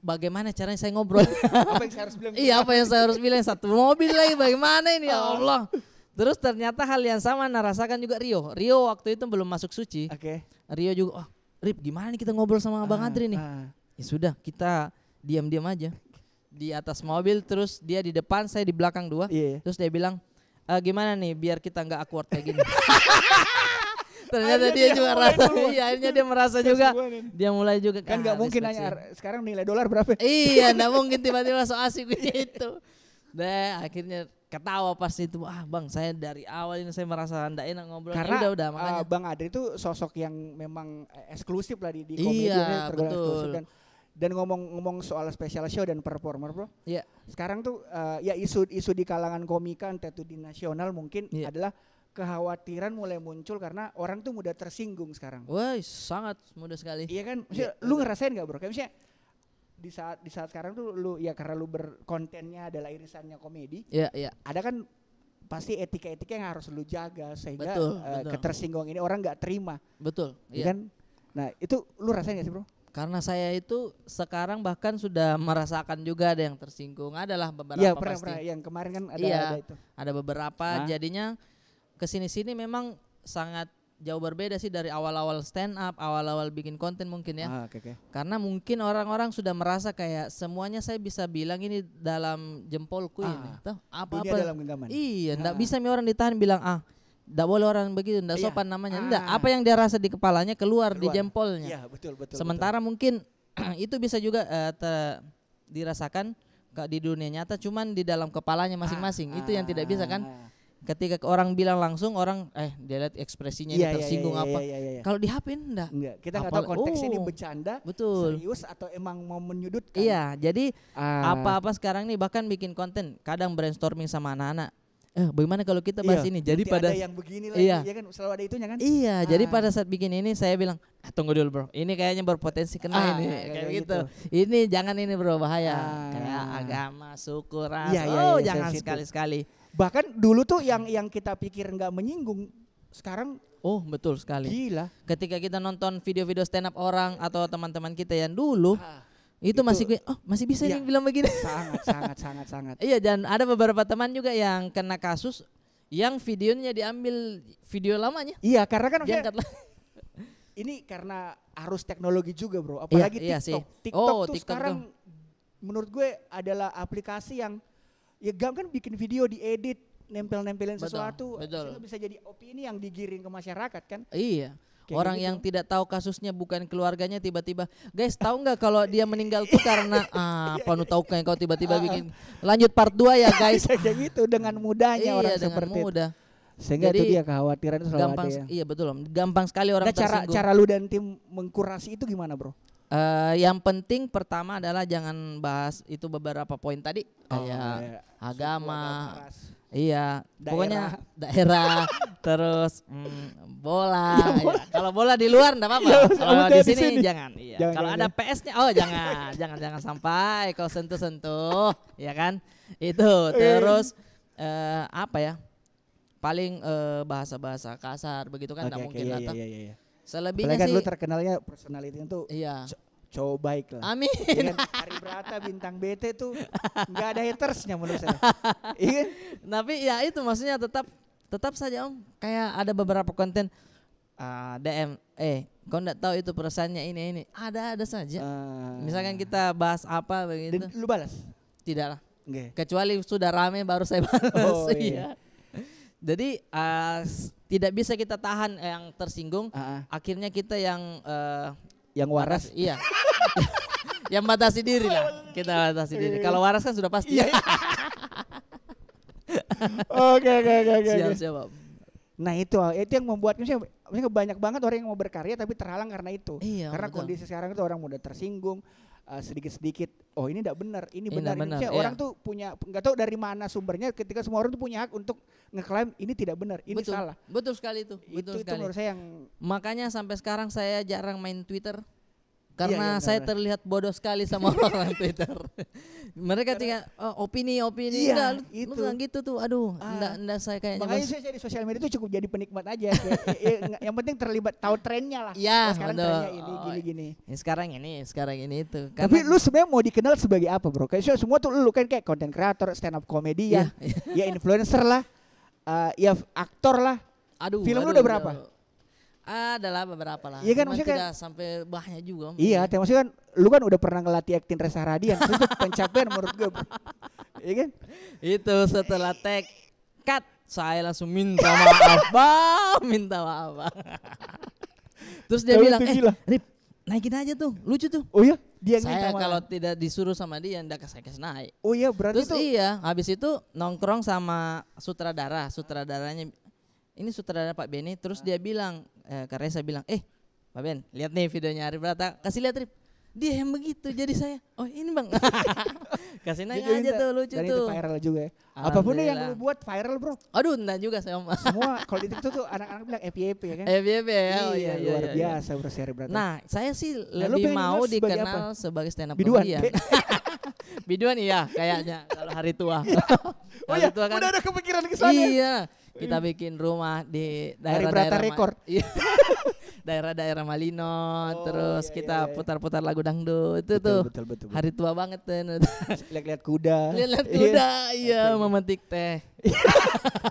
Speaker 1: bagaimana caranya saya ngobrol? apa yang saya harus bilang? iya, apa yang saya harus bilang? Satu mobil lagi bagaimana ini? Ya oh. Allah. Terus ternyata hal yang sama narasakan juga Rio. Rio waktu itu belum masuk suci. Oke. Okay. Rio juga, oh, Rip gimana nih kita ngobrol sama ah, Bang Adri nih? Ah. Ya sudah, kita diam-diam aja di atas mobil terus dia di depan saya di belakang dua yeah. terus dia bilang e, gimana nih biar kita nggak awkward kayak gini ternyata dia, dia juga merasa iya akhirnya dia merasa juga dia mulai juga kan ah, nggak ah, mungkin nanya sekarang nilai dolar berapa iya nggak mungkin tiba-tiba so asik itu nah akhirnya ketawa pas itu ah bang saya dari awal ini saya merasa tidak enak ngobrol karena ya udah udah eh, makanya uh, bang Adri itu sosok yang memang
Speaker 2: eh, eksklusif lah di, di komedi iya, betul. eksklusif kan dan ngomong-ngomong soal special show dan performer, bro. ya Yeah. Sekarang tuh uh, ya isu-isu di kalangan komika entah itu di nasional mungkin yeah. adalah kekhawatiran mulai muncul karena orang tuh mudah tersinggung sekarang. Wah, sangat mudah sekali. Iya kan? yeah. Iya. lu ngerasain gak bro? Kayak misalnya di saat di saat sekarang tuh lu ya karena lu berkontennya adalah irisannya komedi. Iya, yeah, iya. Yeah. Ada kan pasti etika-etika yang harus lu jaga sehingga betul, uh, betul. ketersinggung ini orang nggak terima. Betul. Iya, iya. kan? Nah, itu lu rasain gak sih,
Speaker 1: Bro? Karena saya itu sekarang bahkan sudah merasakan juga ada yang tersinggung, adalah beberapa ya, pernah, pasti. Pernah, yang kemarin kan ada, iya, ada itu. Ada beberapa, Hah? jadinya kesini-sini memang sangat jauh berbeda sih dari awal-awal stand up, awal-awal bikin konten mungkin ya. Ah, okay, okay. Karena mungkin orang-orang sudah merasa kayak semuanya saya bisa bilang ini dalam jempolku ah, ini. apa-apa. Iya, enggak ah. bisa nih orang ditahan bilang ah tidak boleh orang begitu, tidak iya. sopan iya. namanya. Tidak. Ah. Apa yang dia rasa di kepalanya keluar, keluar. di jempolnya. Iya, betul, betul. Sementara betul. mungkin itu bisa juga uh, ter, dirasakan di dunia nyata, cuman di dalam kepalanya masing-masing. Ah. Itu yang tidak bisa kan. Ah. Ketika orang bilang langsung orang eh dia lihat ekspresinya yeah, ini iya, iya, tersinggung yeah, yeah, apa. Yeah, yeah, yeah, Kalau dihapin HP enggak. Enggak. Kita nggak tahu konteks oh, ini
Speaker 2: bercanda, betul. serius atau emang mau menyudutkan.
Speaker 1: Iya, jadi ah. apa-apa ah. sekarang nih bahkan bikin konten, kadang brainstorming sama anak-anak eh bagaimana kalau kita bahas iya, ini jadi pada ada yang begini lagi iya. ya kan selalu ada itunya kan iya ah. jadi pada saat bikin ini saya bilang ah, tunggu dulu bro ini kayaknya berpotensi kena ah, ini iya, kayak, kayak gitu. gitu ini jangan ini bro bahaya ah. kayak agama suku ras iya, iya oh iya, jangan sekali sekali bahkan dulu tuh yang yang kita pikir nggak menyinggung sekarang Oh betul sekali. Gila. Ketika kita nonton video-video stand up orang atau teman-teman kita yang dulu, ah itu, masih gue oh masih bisa iya, nih bilang begini.
Speaker 2: Sangat sangat sangat sangat.
Speaker 1: Iya dan ada beberapa teman juga yang kena kasus yang videonya diambil video lamanya. Iya, karena kan maksudnya, ini
Speaker 2: karena arus teknologi juga, Bro. Iya, Apalagi iya, TikTok. TikTok oh, tuh TikTok sekarang tuh. menurut gue adalah aplikasi yang ya gam kan bikin video diedit nempel-nempelin sesuatu betul. bisa jadi opini yang digiring ke masyarakat kan
Speaker 1: iya Kayak Orang gitu. yang tidak tahu kasusnya bukan keluarganya tiba-tiba, guys tahu nggak kalau dia meninggal tuh karena ah, apa nu iya. tahu kayak kau tiba-tiba bikin lanjut part 2 ya guys. kayak gitu dengan mudahnya iya, orang dengan seperti mudah. itu. Sehingga Jadi, itu dia kekhawatiran selalu gampang, ya. Iya betul om. Gampang sekali orang nah, cara cara lu dan tim mengkurasi itu gimana bro? Uh, yang penting pertama adalah jangan bahas itu beberapa poin tadi oh, kayak ya. agama, Iya, daerah. pokoknya daerah terus mm,
Speaker 2: bola. Ya, bola. Ya. Kalau bola di luar enggak apa-apa. Ya, kalau di sini, jangan. Iya. jangan kalau ada
Speaker 1: PS-nya oh jangan, jangan jangan sampai kau sentuh-sentuh, ya kan? Itu iya, iya. terus eh, apa ya? Paling eh, bahasa-bahasa kasar begitu kan enggak okay, mungkin iya, iya, iya, iya. Selebihnya Apalagi kan sih, lu
Speaker 2: terkenalnya personality itu iya cowok baik lah. Amin. Dengan
Speaker 1: iya Hari berata bintang BT tuh nggak ada hatersnya menurut saya. Iya. Kan? Tapi ya itu maksudnya tetap tetap saja om kayak ada beberapa konten uh, ah, DM eh kau nggak tahu itu perasaannya ini ini ada ada saja uh, misalkan kita bahas apa begitu dan lu balas tidak lah okay. kecuali sudah rame baru saya balas oh, iya. iya. jadi uh, tidak bisa kita tahan yang tersinggung uh -uh. akhirnya kita yang uh, yang waras iya yang batasi diri lah kita batasi diri iya. kalau waras kan sudah pasti iya, iya. oke oke oke oke siap siap Om.
Speaker 2: Nah itu itu yang membuat misalnya, banyak banget orang yang mau berkarya tapi terhalang karena itu. Iya, karena betul. kondisi sekarang itu orang mudah tersinggung, uh, sedikit-sedikit oh ini tidak benar ini, ini iya, benar ini benar, iya. orang iya. tuh punya nggak tahu dari mana sumbernya ketika semua orang tuh punya hak untuk ngeklaim ini tidak benar ini betul, salah
Speaker 1: betul sekali itu betul itu, sekali. itu menurut saya yang makanya sampai sekarang saya jarang main Twitter karena iya, iya, saya terlihat bodoh sekali sama orang Twitter. Mereka tinggal oh, opini opini iya, enggak lu, itu. lu bilang gitu tuh. Aduh, ah. enggak enggak saya kayak Makanya saya
Speaker 2: jadi sosial media itu cukup jadi penikmat aja. Ya, ya, yang penting terlibat tahu trennya lah. Iya, oh, sekarang trennya ini oh,
Speaker 1: gini-gini. ya sekarang ini, sekarang ini itu. Tapi
Speaker 2: lu sebenarnya mau dikenal sebagai apa, Bro? Kayak semua tuh lu kan kayak content creator, stand up comedy ya, iya, iya. ya influencer lah. Uh, ya aktor lah.
Speaker 1: Aduh, film aduh, lu udah berapa? Aduh adalah beberapa lah. Iya kan Cuman maksudnya tidak kan, sampai bahnya juga. Iya,
Speaker 2: tapi maksudnya kan lu kan udah pernah ngelatih aktin Reza Radian, itu
Speaker 1: pencapaian menurut gue. Iya kan? Itu setelah cut, saya langsung minta maaf, Bang, minta maaf. Bang. Terus dia bilang, "Eh, Rip, naikin aja tuh, lucu tuh." Oh iya, dia Saya kalau tidak disuruh sama dia ndak saya kasih naik. Oh iya, berarti Terus itu... iya, habis itu nongkrong sama sutradara, sutradaranya ini sutradara Pak Beni terus nah. dia bilang eh, karena saya bilang eh Pak Ben lihat nih videonya Arif Brata kasih lihat Arif dia yang begitu jadi saya oh ini bang kasih nanya jadi aja itu, tuh lucu tuh itu viral juga ya apapun yang lu buat viral bro aduh enggak juga
Speaker 2: saya om semua kalau di TikTok tuh anak-anak bilang FYP ya kan FYP ya oh, iya, iya, iya, luar iya, iya. biasa bro nah
Speaker 1: saya sih nah, lebih mau dikenal sebagai, sebagai stand up Biduan. comedian Biduan iya kayaknya kalau hari tua oh hari iya tua kan udah ada kepikiran ke sana iya kita iya. bikin rumah di daerah-daerah record. Iya. daerah-daerah Malino oh, terus iya, kita putar iya, putar-putar lagu dangdut itu betul, tuh betul, betul, betul. hari tua banget tuh lihat-lihat kuda lihat-lihat kuda iya memetik teh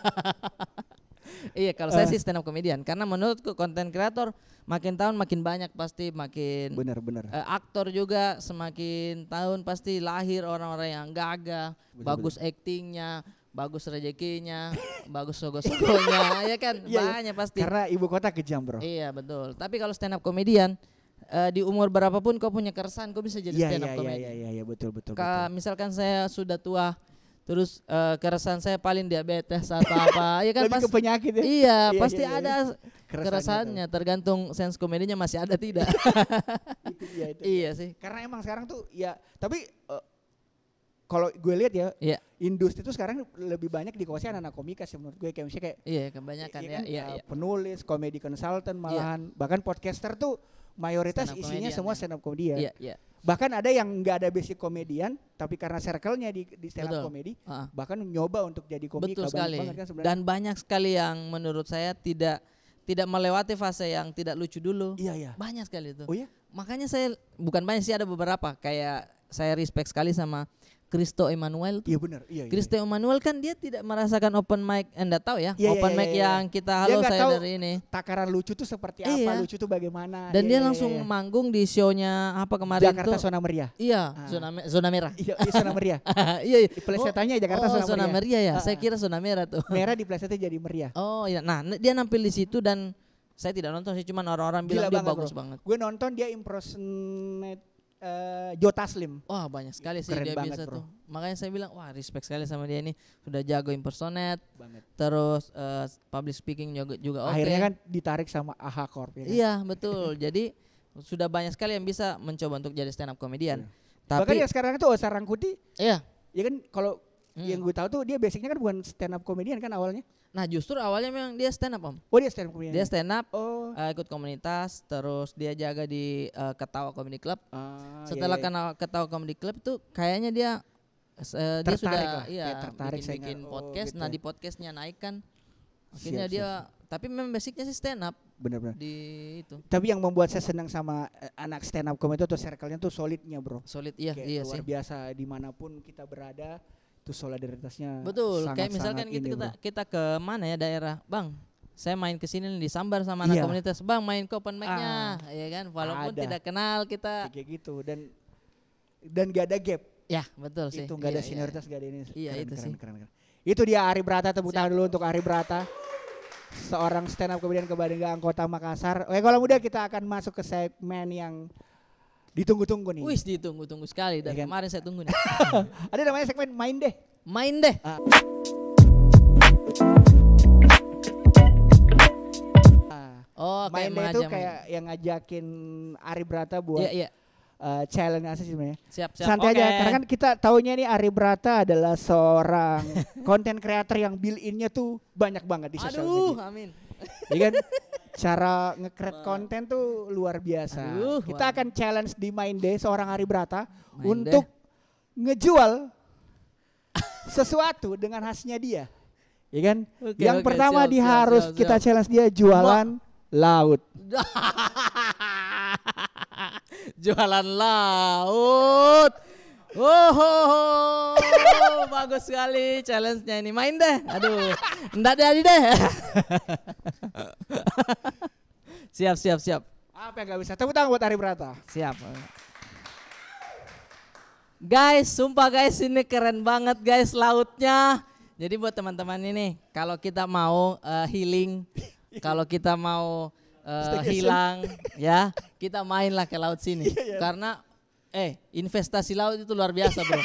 Speaker 1: iya kalau uh. saya eh. sih stand up comedian karena menurutku konten kreator makin tahun makin banyak pasti makin benar-benar uh, eh, aktor juga semakin tahun pasti lahir orang-orang yang gagah bagus aktingnya bagus rezekinya, bagus sogo-sogonya, ya kan iya, iya, banyak pasti. Karena
Speaker 2: ibu kota kejam bro.
Speaker 1: Iya betul. Tapi kalau stand up komedian uh, eh, di umur berapapun kau punya keresahan, kau bisa jadi iya, stand up komedian. Iya
Speaker 2: iya, iya iya betul betul. Ka, betul.
Speaker 1: Misalkan saya sudah tua, terus uh, keresahan saya paling diabetes atau apa ya kan pasti penyakit ya? Iya, iya, iya pasti iya, iya. ada keresahannya, gitu. tergantung sense komedinya masih ada tidak itu, iya, itu. iya sih
Speaker 2: karena emang sekarang tuh ya tapi uh, kalau gue lihat ya, yeah. industri itu sekarang lebih banyak dikuasai anak-anak komika sih menurut gue kayak misalnya kayak Iya, yeah, kebanyakan iya ya, kan, ya, ya, penulis, komedi konsultan iya. malahan yeah. bahkan podcaster tuh mayoritas isinya komedian. semua stand up komedian. Yeah, yeah. Bahkan ada yang nggak ada basic komedian tapi karena
Speaker 1: circle-nya di, di stand up komedi uh. bahkan
Speaker 2: nyoba untuk jadi
Speaker 1: komika Betul sekali. Banget kan Dan banyak sekali yang menurut saya tidak tidak melewati fase yang tidak lucu dulu. Iya, iya. Banyak sekali itu. Oh iya. Makanya saya bukan banyak sih ada beberapa kayak saya respect sekali sama Kristo Emmanuel tuh. Iya benar. Iya, Kristo iya, iya. Emmanuel kan dia tidak merasakan open mic, eh, Anda tahu ya, iya, iya, open iya, mic iya, iya. yang kita halo dia saya tahu dari
Speaker 2: ini. Takaran lucu tuh seperti apa, iya. lucu tuh bagaimana. Dan iya, dia langsung iya,
Speaker 1: iya. manggung di show-nya apa kemarin Jakarta tuh. Jakarta Zona Meriah. Iya, ah. zona me zona merah. Iya, iya zona meriah. iya, iya. Di plesetannya oh, Jakarta oh, zona, zona meriah. ya. Ah. Saya ah. kira zona merah tuh. Merah di plesetnya jadi meriah. Oh, iya. Nah, dia nampil di situ dan saya tidak nonton sih cuman orang-orang bilang Gila dia banget, bagus bro. banget. Gue
Speaker 2: nonton dia impersonate uh, eh, Jota Slim. Wah banyak sekali sih Keren dia banget, bisa bro. tuh.
Speaker 1: Makanya saya bilang wah respect sekali sama dia ini sudah jago impersonate. Banget. Terus uh, public speaking juga juga Akhirnya kan ditarik sama AHA Corp ya. Kan? Iya betul. Jadi sudah banyak sekali yang bisa mencoba untuk jadi stand up comedian. Iya. Tapi Bahkan yang
Speaker 2: sekarang itu Osa Rangkuti. Iya. Ya kan kalau hmm. yang gue tahu tuh dia basicnya kan bukan stand up comedian kan awalnya. Nah justru
Speaker 1: awalnya memang dia stand up om. Oh dia stand up komedian. Dia stand up, oh. uh, ikut komunitas, terus dia jaga di uh, Ketawa Comedy Club. Ah, Setelah iya, iya. Ketawa Comedy Club itu kayaknya dia uh, eh, tertarik dia sudah lah. iya ya, tertarik bikin, bikin oh, podcast. Nah, gitu. Nah di ya. podcastnya naik kan, akhirnya siap, dia
Speaker 2: tapi memang basicnya sih stand up. Benar-benar. Di itu. Tapi yang membuat saya senang sama uh, anak stand up comedy atau circle-nya tuh solidnya bro. Solid iya Kayak iya luar sih. biasa dimanapun kita berada itu solidaritasnya betul sangat, kayak misalkan sangat kita, kita
Speaker 1: kita ke mana ya daerah bang saya main ke sini di sambar sama anak yeah. komunitas bang main ke open mic-nya ah, ya kan walaupun ada. tidak kenal kita
Speaker 2: kayak gitu dan
Speaker 1: dan gak ada gap ya betul
Speaker 2: sih itu gak ada iya, iya. senioritas iya. gak ada ini iya keren, itu keren, sih keren, keren, keren. itu dia Ari Brata tepuk tangan dulu untuk Ari Brata seorang stand up kemudian kebanggaan kota Makassar oke kalau mudah kita akan masuk ke segmen
Speaker 1: yang Ditunggu-tunggu nih. Wis ditunggu-tunggu sekali dan ya kan? kemarin saya tunggu nih. Ada namanya segmen main deh. Main deh. Ah. Oh, main deh itu kayak main. yang
Speaker 2: ngajakin Ari Brata buat yeah, yeah. Uh, challenge aja sebenarnya. Siap, siap. Santai okay. aja karena kan kita tahunya nih Ari Brata adalah seorang konten kreator yang build-innya tuh banyak banget di sosial media. Aduh, amin. Iya kan? Cara nge konten tuh luar biasa. Aduh, Kita wow. akan challenge di Mind Day seorang Hari Brata Mind untuk day. ngejual sesuatu dengan khasnya dia. Iya kan? Okay, Yang okay, pertama siap, dia siap, harus siap, siap. kita challenge
Speaker 1: dia jualan Ma
Speaker 2: laut.
Speaker 1: jualan laut. Oh, ho, ho. Wow, bagus sekali challenge-nya ini. Main deh. Aduh, enggak jadi deh. siap, siap, siap. Apa yang gak bisa? Tepuk tangan buat Ari Brata. Siap. Guys, sumpah guys ini keren banget guys lautnya. Jadi buat teman-teman ini, kalau kita mau uh, healing, kalau kita mau uh, hilang, ya kita mainlah ke laut sini. Iya, iya. Karena eh investasi laut itu luar biasa bro.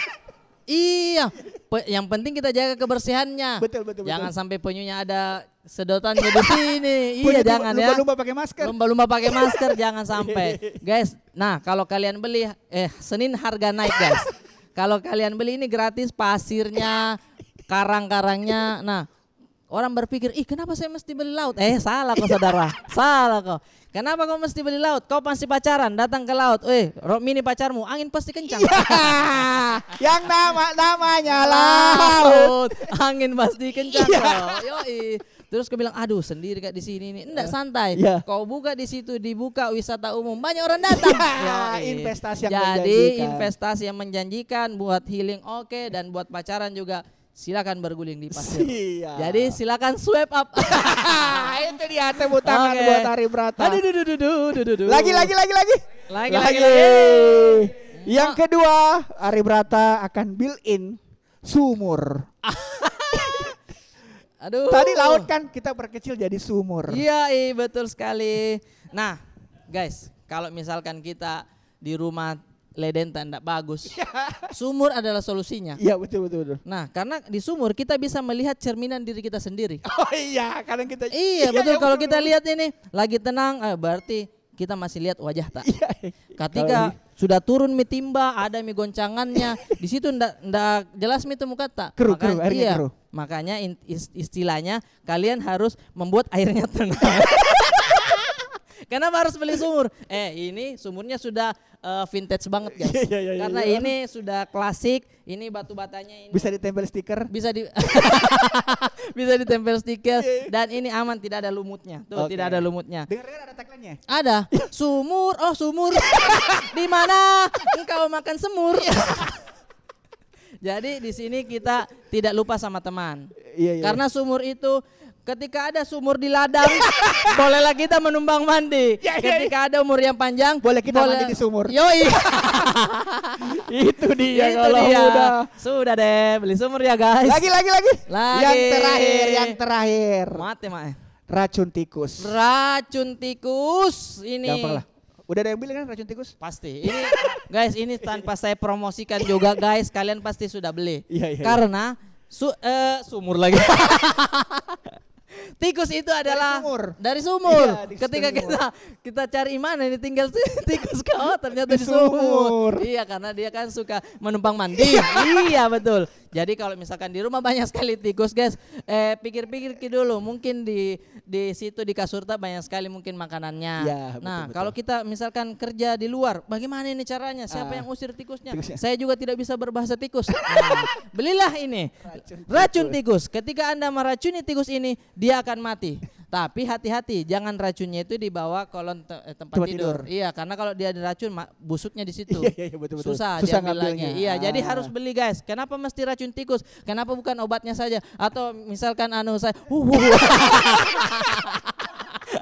Speaker 1: Iya, Pe yang penting kita jaga kebersihannya. Betul, betul, Jangan betul. sampai penyunya ada sedotan di sini. iya, Punya jangan lumba, ya. Lumba-lumba pakai masker. Lumba-lumba pakai masker, jangan sampai. Guys, nah kalau kalian beli eh Senin harga naik, guys. kalau kalian beli ini gratis pasirnya, karang-karangnya. Nah, Orang berpikir, ih kenapa saya mesti beli laut? Eh salah kok saudara, salah kok Kenapa kau mesti beli laut? Kau pasti pacaran, datang ke laut. Eh, mini pacarmu, angin pasti kencang. Iya. yang nama namanya laut, angin pasti kencang. Yeah. Yoi. Terus kau bilang, aduh sendiri kayak di sini nih. Enggak iya. santai. Iya. Kau buka di situ, dibuka wisata umum, banyak orang datang. Yoi. Investasi yang Jadi menjanjikan. investasi yang menjanjikan buat healing oke okay, dan buat pacaran juga silakan berguling di pasir. Siya. Jadi silakan swipe up. Itu dia tepuk tangan okay. buat Ari Brata. Aduh, duh, duh, duh, duh, Lagi, lagi, lagi, lagi. Lagi, lagi, lagi.
Speaker 2: Yang oh. kedua, Ari Brata akan build in sumur.
Speaker 1: Aduh. Tadi laut kan
Speaker 2: kita perkecil jadi sumur.
Speaker 1: Iya, betul sekali. Nah, guys, kalau misalkan kita di rumah ledenta tidak bagus. sumur adalah solusinya. Iya betul betul betul. Nah karena di sumur kita bisa melihat cerminan diri kita sendiri. Oh iya kadang kita. Iya, iya betul iya, kalau kita lihat ini lagi tenang eh, berarti kita masih lihat wajah tak. Iya, iya. Ketika sudah turun mi timba ada mi goncangannya di situ ndak ndak jelas mi temu kata. keruh. keruh iya, Makanya istilahnya kalian harus membuat airnya tenang. Kenapa harus beli sumur? Eh, ini sumurnya sudah uh, vintage banget guys. Iya, iya, iya, iya. Karena yeah. ini sudah klasik, ini batu batanya ini. Bisa ditempel stiker. Bisa di Bisa ditempel stiker yeah. Iya. dan ini aman tidak ada lumutnya. Tuh, okay. tidak ada lumutnya. Dengar-dengar ada tagline Ada. Iya. Sumur, oh sumur. di mana engkau makan semur? Jadi di sini kita tidak lupa sama teman. Iya, iya. Karena sumur itu Ketika ada sumur di ladang, bolehlah kita menumbang mandi. Ya, ya, Ketika ya. ada umur yang panjang, boleh kita boleh... mandi di sumur. Yoi. itu dia itu kalau dia. udah. Sudah deh, beli sumur ya guys. Lagi, lagi, lagi. lagi. Yang terakhir, yang terakhir. Mati, mati.
Speaker 2: Racun tikus.
Speaker 1: Racun tikus ini. Gampang lah. Udah ada yang beli kan racun tikus? Pasti. Ini guys, ini tanpa saya promosikan juga guys, kalian pasti sudah beli. Ya, ya, Karena su uh, sumur lagi. Tikus itu adalah dari sumur. Dari sumur. Iya, Ketika sumur. kita kita cari mana ini tinggal tikus kau ternyata di, di sumur. Iya karena dia kan suka menumpang mandi. iya, iya betul. Jadi kalau misalkan di rumah banyak sekali tikus, guys, eh pikir-pikir dulu, mungkin di di situ di kasur tak banyak sekali mungkin makanannya. Ya, betul, nah, betul. kalau kita misalkan kerja di luar, bagaimana ini caranya? Siapa uh, yang usir tikusnya? tikusnya? Saya juga tidak bisa berbahasa tikus. nah, belilah ini racun, racun tikus. tikus. Ketika Anda meracuni tikus ini, dia akan mati. Tapi hati-hati, jangan racunnya itu dibawa kolon te eh, tempat, tempat tidur. tidur. Iya, karena kalau dia diracun, busuknya di situ. Iya, iya, iya, betul, betul. Susah, Susah ngambilnya. Iya, ah. jadi harus beli guys. Kenapa mesti racun tikus? Kenapa bukan obatnya saja? Atau misalkan anu saya, uh, uh.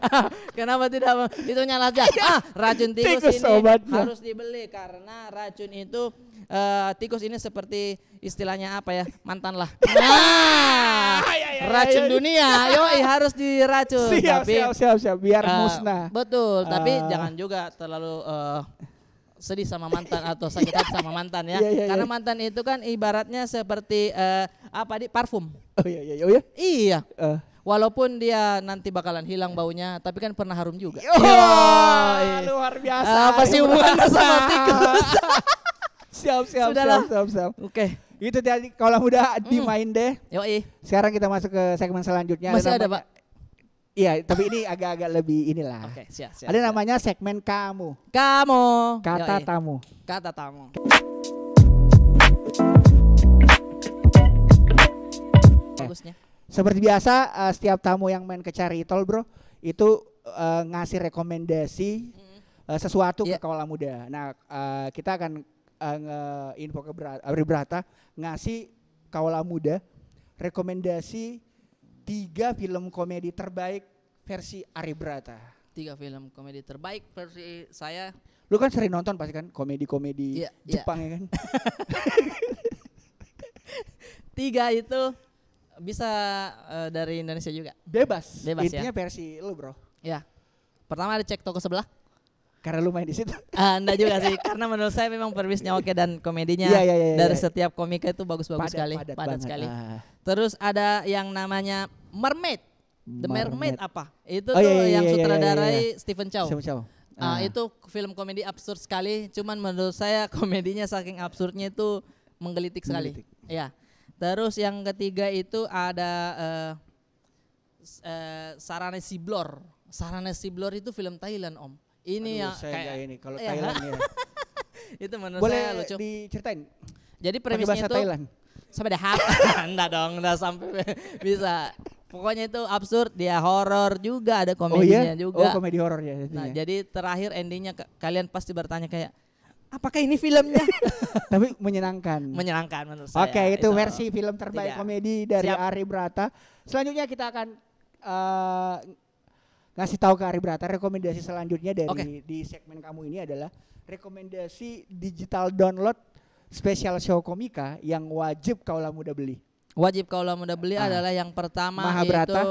Speaker 1: Kenapa tidak bang? Itu nyala aja. Iya. ah, racun tikus, tikus ini obatnya. harus dibeli karena racun itu uh, tikus ini seperti istilahnya apa ya mantan lah. Nah,
Speaker 2: racun dunia, yo harus
Speaker 1: diracun. Siap, tapi, siap, siap, siap. Biar uh, musnah. Betul, tapi uh. jangan juga terlalu uh, sedih sama mantan atau sakit hati sama mantan ya. Yeah, yeah, Karena mantan itu kan ibaratnya seperti uh, apa di parfum. Oh iya iya oh, iya. Iya. Uh. Walaupun dia nanti bakalan hilang baunya, tapi kan pernah harum juga. Oh, luar biasa. Apa sih hubungannya sama tikus? siap, siap, Sudahlah. siap, siap, siap. Oke. Okay.
Speaker 2: Itu tadi kalau udah mm. dimain deh. Yoi. Sekarang kita masuk ke segmen selanjutnya. Masih ada, ada Pak? Iya, tapi ini agak-agak lebih inilah. Oke, okay, siap, siap. Ada siap. namanya segmen kamu. Kamu. Kata Yoi. tamu.
Speaker 1: Kata tamu. Eh. Bagusnya.
Speaker 2: Seperti biasa uh, setiap tamu yang main ke cari tol Bro, itu uh, ngasih rekomendasi mm. uh, sesuatu yeah. ke iya. Kawala Muda. Nah, uh, kita akan uh, info ke Abri Brata ngasih Kawala Muda rekomendasi tiga film komedi terbaik versi Ari Brata. Tiga film komedi
Speaker 1: terbaik versi saya.
Speaker 2: Lu kan sering nonton pasti kan komedi-komedi yeah, iya. Jepang yeah. ya kan?
Speaker 1: tiga itu bisa uh, dari Indonesia juga. Bebas. Bebas Intinya ya. versi lu, Bro. Ya. Pertama ada cek toko sebelah. Karena lu main di situ. Ah, enggak juga sih. Karena menurut saya memang permisnya oke dan komedinya yeah, yeah, yeah, iya. dari setiap komika itu bagus-bagus sekali, padat, padat sekali. Ah. Terus ada yang namanya Mermaid. The Mermaid, Mermaid apa? Itu oh, iya, tuh iya, iya, yang sutradarai iya, iya, iya. Stephen Chow. Stephen Chow. Uh, ah. itu film komedi absurd sekali, cuman menurut saya komedinya saking absurdnya itu menggelitik sekali. Menggelitik. Ya. Terus yang ketiga itu ada uh, eh, uh, eh, Sarane Siblor. Sarane Siblor itu film Thailand, Om. Ini Aduh, yang saya kayak ini kalau iya. Thailand ya. itu menurut Boleh saya lucu. diceritain. Jadi premisnya itu Thailand. Sampai dah enggak dong, enggak sampai bisa. Pokoknya itu absurd, dia horor juga, ada komedinya oh, iya? juga. Oh, komedi horor ya. Nah, jadi terakhir endingnya kalian pasti bertanya kayak apakah ini filmnya? Tapi menyenangkan. Menyenangkan menurut saya. Oke, okay, itu, itu versi film terbaik tidak. komedi dari Siap. Ari
Speaker 2: Brata. Selanjutnya kita akan uh, ngasih tahu ke Ari Brata rekomendasi selanjutnya dari okay. di segmen kamu ini adalah rekomendasi digital download spesial show komika yang
Speaker 1: wajib kaulah muda beli. Wajib kaulah muda beli ah. adalah yang pertama Mahabrata. itu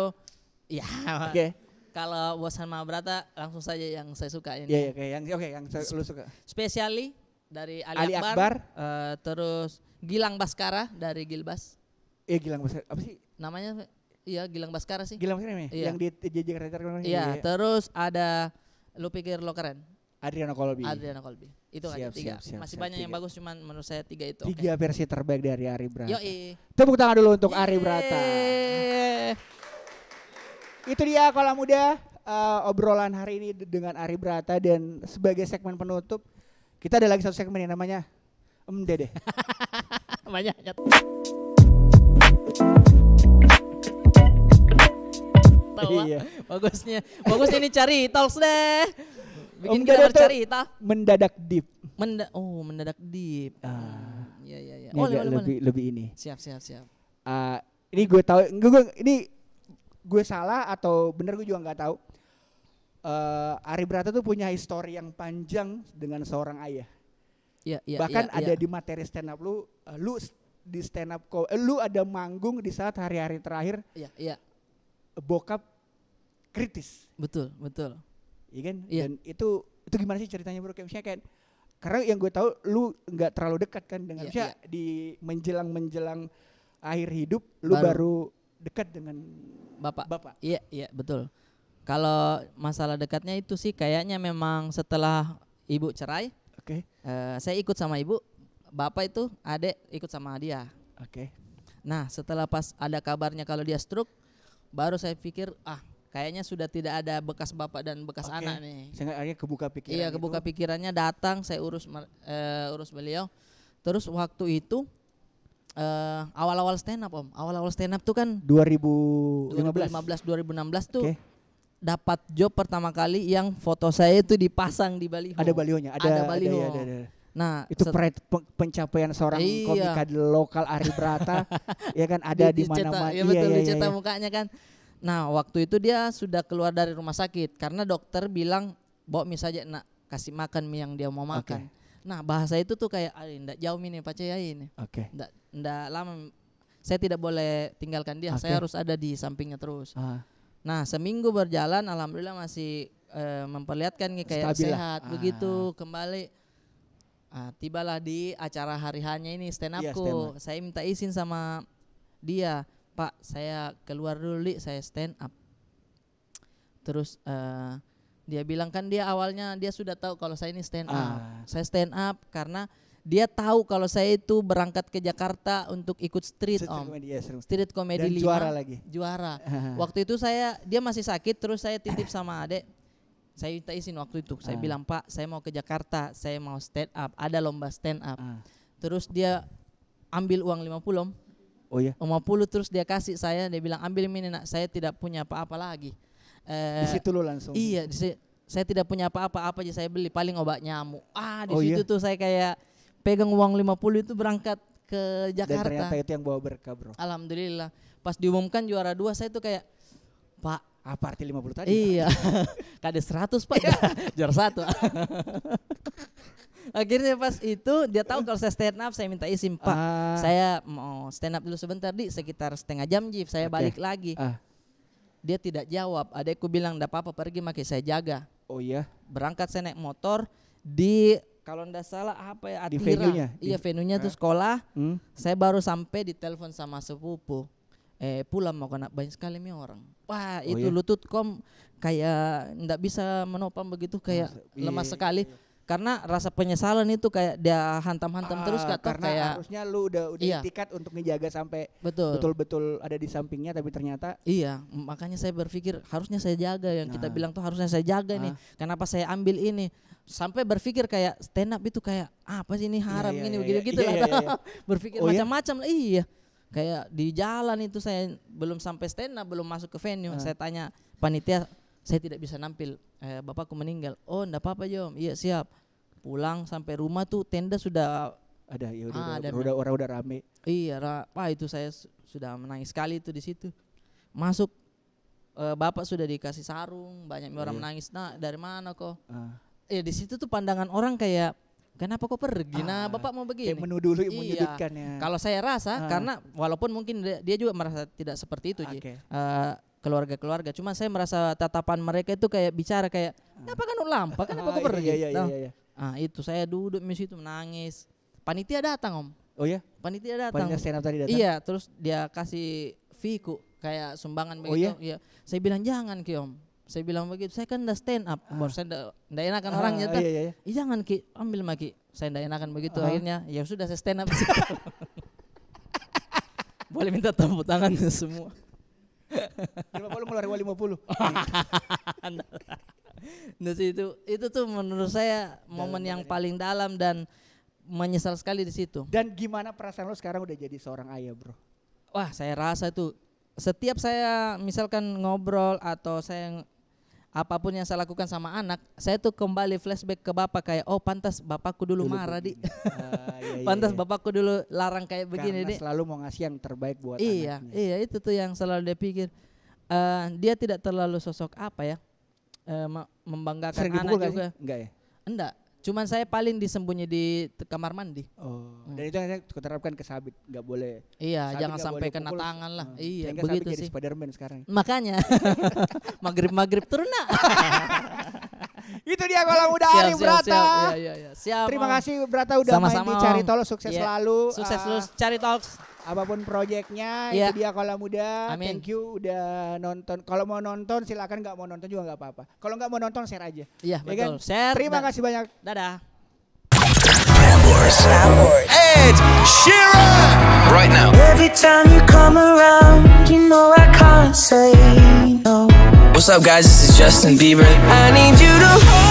Speaker 1: ya. Oke. Okay kalau Bosan Brata langsung saja yang saya suka ini. Iya, yeah, okay, yang oke okay, yang saya, lu suka. Spesiali dari Ali, Ali Akbar, Akbar. Uh, terus Gilang Baskara dari Gilbas. Iya, Gilang Baskara. Apa sih namanya? Iya, Gilang Baskara sih. Gilang Baskara ini. Iya. Yang di JJ Kereta kemarin. Iya, terus ada lu pikir lo keren? Adriano Kolbi. Adriano Kolbi. Itu siap, aja tiga. Siap, Masih siap, banyak tiga. yang bagus cuman menurut saya tiga itu. Tiga okay. versi
Speaker 2: terbaik dari Ari Brata. Yo, Tepuk tangan dulu untuk Yeay. Ari Brata.
Speaker 1: Yeay
Speaker 2: itu dia kolam muda uh, obrolan hari ini dengan Ari Brata dan sebagai segmen penutup kita ada lagi satu segmen yang namanya Em Dede.
Speaker 1: Banyak. Tahu Iya. Bagusnya. Bagusnya ini cari talks deh. Bikin Om kita bercerita. Mendadak deep. Menda oh, mendadak deep. Ah. Iya, iya, iya. Oh, lebih, lebih ini. Siap, siap, siap.
Speaker 2: Uh, ini gue tahu, gue, gue ini gue salah atau bener gue juga nggak tahu. Uh, Ari Brata tuh punya histori yang panjang dengan seorang ayah. Ya, ya, Bahkan ya, ada iya. di materi stand up lu, uh, lu di stand up kau, uh, eh, lu ada manggung di saat hari-hari terakhir. Iya, iya. Bokap kritis. Betul, betul. Iya kan? Iya. Dan itu itu gimana sih ceritanya bro? Kayak misalnya kayak karena yang gue tahu lu nggak terlalu dekat kan dengan yeah, yeah. Iya. di menjelang menjelang akhir hidup lu baru, baru dekat dengan bapak. Bapak.
Speaker 1: Iya, iya betul. Kalau masalah dekatnya itu sih kayaknya memang setelah ibu cerai, oke. Okay. Uh, eh, saya ikut sama ibu, bapak itu adik ikut sama dia. Oke. Okay. Nah, setelah pas ada kabarnya kalau dia stroke, baru saya pikir ah kayaknya sudah tidak ada bekas bapak dan bekas okay. anak nih. Sehingga akhirnya kebuka pikiran. Iya, kebuka itu. pikirannya datang saya urus uh, urus beliau. Terus waktu itu uh, awal-awal stand up om awal-awal stand up tuh kan
Speaker 2: 2015 2015
Speaker 1: 2016 tuh okay. dapat job pertama kali yang foto saya itu dipasang di baliho ada balihonya ada ada baliho ada, iya, ada, ada, ada. Nah, itu pride pencapaian seorang iya. komika lokal Ari Brata ya kan ada di, di mana-mana. Ya, iya, betul iya, iya, iya. mukanya kan. Nah, waktu itu dia sudah keluar dari rumah sakit karena dokter bilang bawa misalnya nak kasih makan mie yang dia mau makan. Okay. Nah bahasa itu tuh kayak tidak jauh ini Pak Caya ini. Oke. Okay. Ndak lama. Saya tidak boleh tinggalkan dia. Okay. Saya harus ada di sampingnya terus. Ah. Nah seminggu berjalan, alhamdulillah masih uh, memperlihatkan nih kayak Stabil sehat ah. begitu kembali. Ah, tibalah di acara hari hanya ini stand iya, upku. Yeah, up. Saya minta izin sama dia, Pak. Saya keluar dulu, li, saya stand up. Terus uh, dia bilang kan dia awalnya dia sudah tahu kalau saya ini stand up. Ah. Saya stand up karena dia tahu kalau saya itu berangkat ke Jakarta untuk ikut street, street om comedy, ya, street comedy Dan 5, juara lagi juara waktu itu saya dia masih sakit terus saya titip sama adek saya minta izin waktu itu saya uh. bilang pak saya mau ke Jakarta saya mau stand up ada lomba stand up uh. terus dia ambil uang 50 om oh ya 50 terus dia kasih saya dia bilang ambil ini nak saya tidak punya apa-apa lagi Eh, di situ lo langsung iya di situ, saya tidak punya apa-apa apa aja saya beli paling obat nyamuk ah di oh situ iya? tuh saya kayak pegang uang lima puluh itu berangkat ke Jakarta dan ternyata itu yang bawa berkah bro alhamdulillah pas diumumkan juara dua saya tuh kayak pak apa arti puluh tadi? Iya. Kade 100, Pak. Iya. Juara satu. Akhirnya pas itu dia tahu kalau saya stand up, saya minta izin, Pak. Uh. Saya mau stand up dulu sebentar di sekitar setengah jam, Jif. Saya okay. balik lagi. Uh dia tidak jawab adekku bilang tidak apa-apa pergi maki saya jaga oh iya berangkat saya naik motor di kalau ndak salah apa ya Atira. di venue-nya iya venue-nya tuh sekolah hmm? saya baru sampai ditelepon sama sepupu eh pulang mau kena banyak sekali nih orang wah oh itu iya? lutut kom kayak ndak bisa menopang begitu kayak Masa, lemas iya, sekali iya karena rasa penyesalan itu kayak dia hantam-hantam uh, terus kata karena kayak harusnya
Speaker 2: lu udah udah iya. tiket untuk ngejaga sampai betul betul ada di sampingnya tapi ternyata iya
Speaker 1: makanya saya berpikir harusnya saya jaga yang nah. kita ah. bilang tuh harusnya saya jaga nih ah. kenapa saya ambil ini sampai berpikir kayak stand up itu kayak apa sih ini iya, haram ini begitu begitu gitu berpikir oh, iya? macam-macam iya? iya kayak di jalan itu saya belum sampai stand up belum masuk ke venue saya tanya panitia saya tidak bisa nampil eh, bapakku meninggal oh ndak apa-apa Jom iya siap pulang sampai rumah tuh tenda sudah ada ya udah ah, udah, udah, udah, udah rame iya ra, wah itu saya sudah menangis sekali itu di situ masuk e, bapak sudah dikasih sarung banyak orang iya. menangis nah dari mana kok ah. ya di situ tuh pandangan orang kayak kenapa kok pergi? Nah, ah, Bapak mau begini. Kayak menuduh dulu iya. ya. Kalau saya rasa ah. karena walaupun mungkin dia juga merasa tidak seperti itu, okay. e, eh, keluarga-keluarga. Cuma saya merasa tatapan mereka itu kayak bicara kayak, ah. "Kenapa kan lampa? Kenapa ah, kok iya, pergi?" Iya, iya, nah. iya, iya. Nah, itu saya duduk di situ menangis. Panitia datang, Om. Oh ya? Panitia datang. Panitia stand up tadi datang. Iya, terus dia kasih fiku kayak sumbangan oh, begitu. Oh iya? iya. Saya bilang jangan, Ki, Om. Saya bilang begitu, saya kan udah stand up, ah. saya ndak enakan ah, orangnya. Iya, iya, iya. Ih, jangan Ki, ambil lagi. Saya ndak enakan begitu ah. akhirnya. Ya sudah saya stand up. Boleh minta tepuk tangan semua. 50 mulai 50. Nah itu itu tuh menurut saya momen yang paling dalam dan menyesal sekali di situ. Dan gimana perasaan lo sekarang udah jadi seorang ayah, Bro? Wah, saya rasa itu setiap saya misalkan ngobrol atau saya apapun yang saya lakukan sama anak, saya tuh kembali flashback ke bapak kayak oh pantas bapakku dulu, dulu marah di, ah, iya, iya, pantas iya. bapakku dulu larang kayak begini Karena selalu mau ngasih yang terbaik buat iya, anaknya. Iya, itu tuh yang selalu dia pikir. Uh, dia tidak terlalu sosok apa ya? uh, membanggakan Sering anak juga. Sih? Enggak ya? Enggak. Cuman saya paling disembunyi di kamar mandi. Oh. Hmm. Dan itu yang terapkan ke sabit, nggak boleh. Iya, sabit jangan sampai kena pukul. tangan lah. Hmm. Iya, Sehingga begitu sih. jadi Spiderman sekarang. Makanya. maghrib maghrib turun nak. itu dia kalau udah siap, hari siap, Brata. Siap, siap, Ya, ya, ya. siap, Terima kasih Brata udah Sama -sama main di Cari Tol sukses yeah. selalu. Sukses uh, terus Cari Talks
Speaker 2: apapun proyeknya yeah. itu iya. dia kalau muda Amin. thank you udah nonton kalau mau nonton silakan nggak mau nonton juga nggak apa-apa kalau nggak mau nonton share aja iya yeah, betul kan? share terima da kasih banyak dadah Ed Sheeran right now every time you come around you know I can't say
Speaker 1: no What's up guys this is Justin Bieber I need you to hold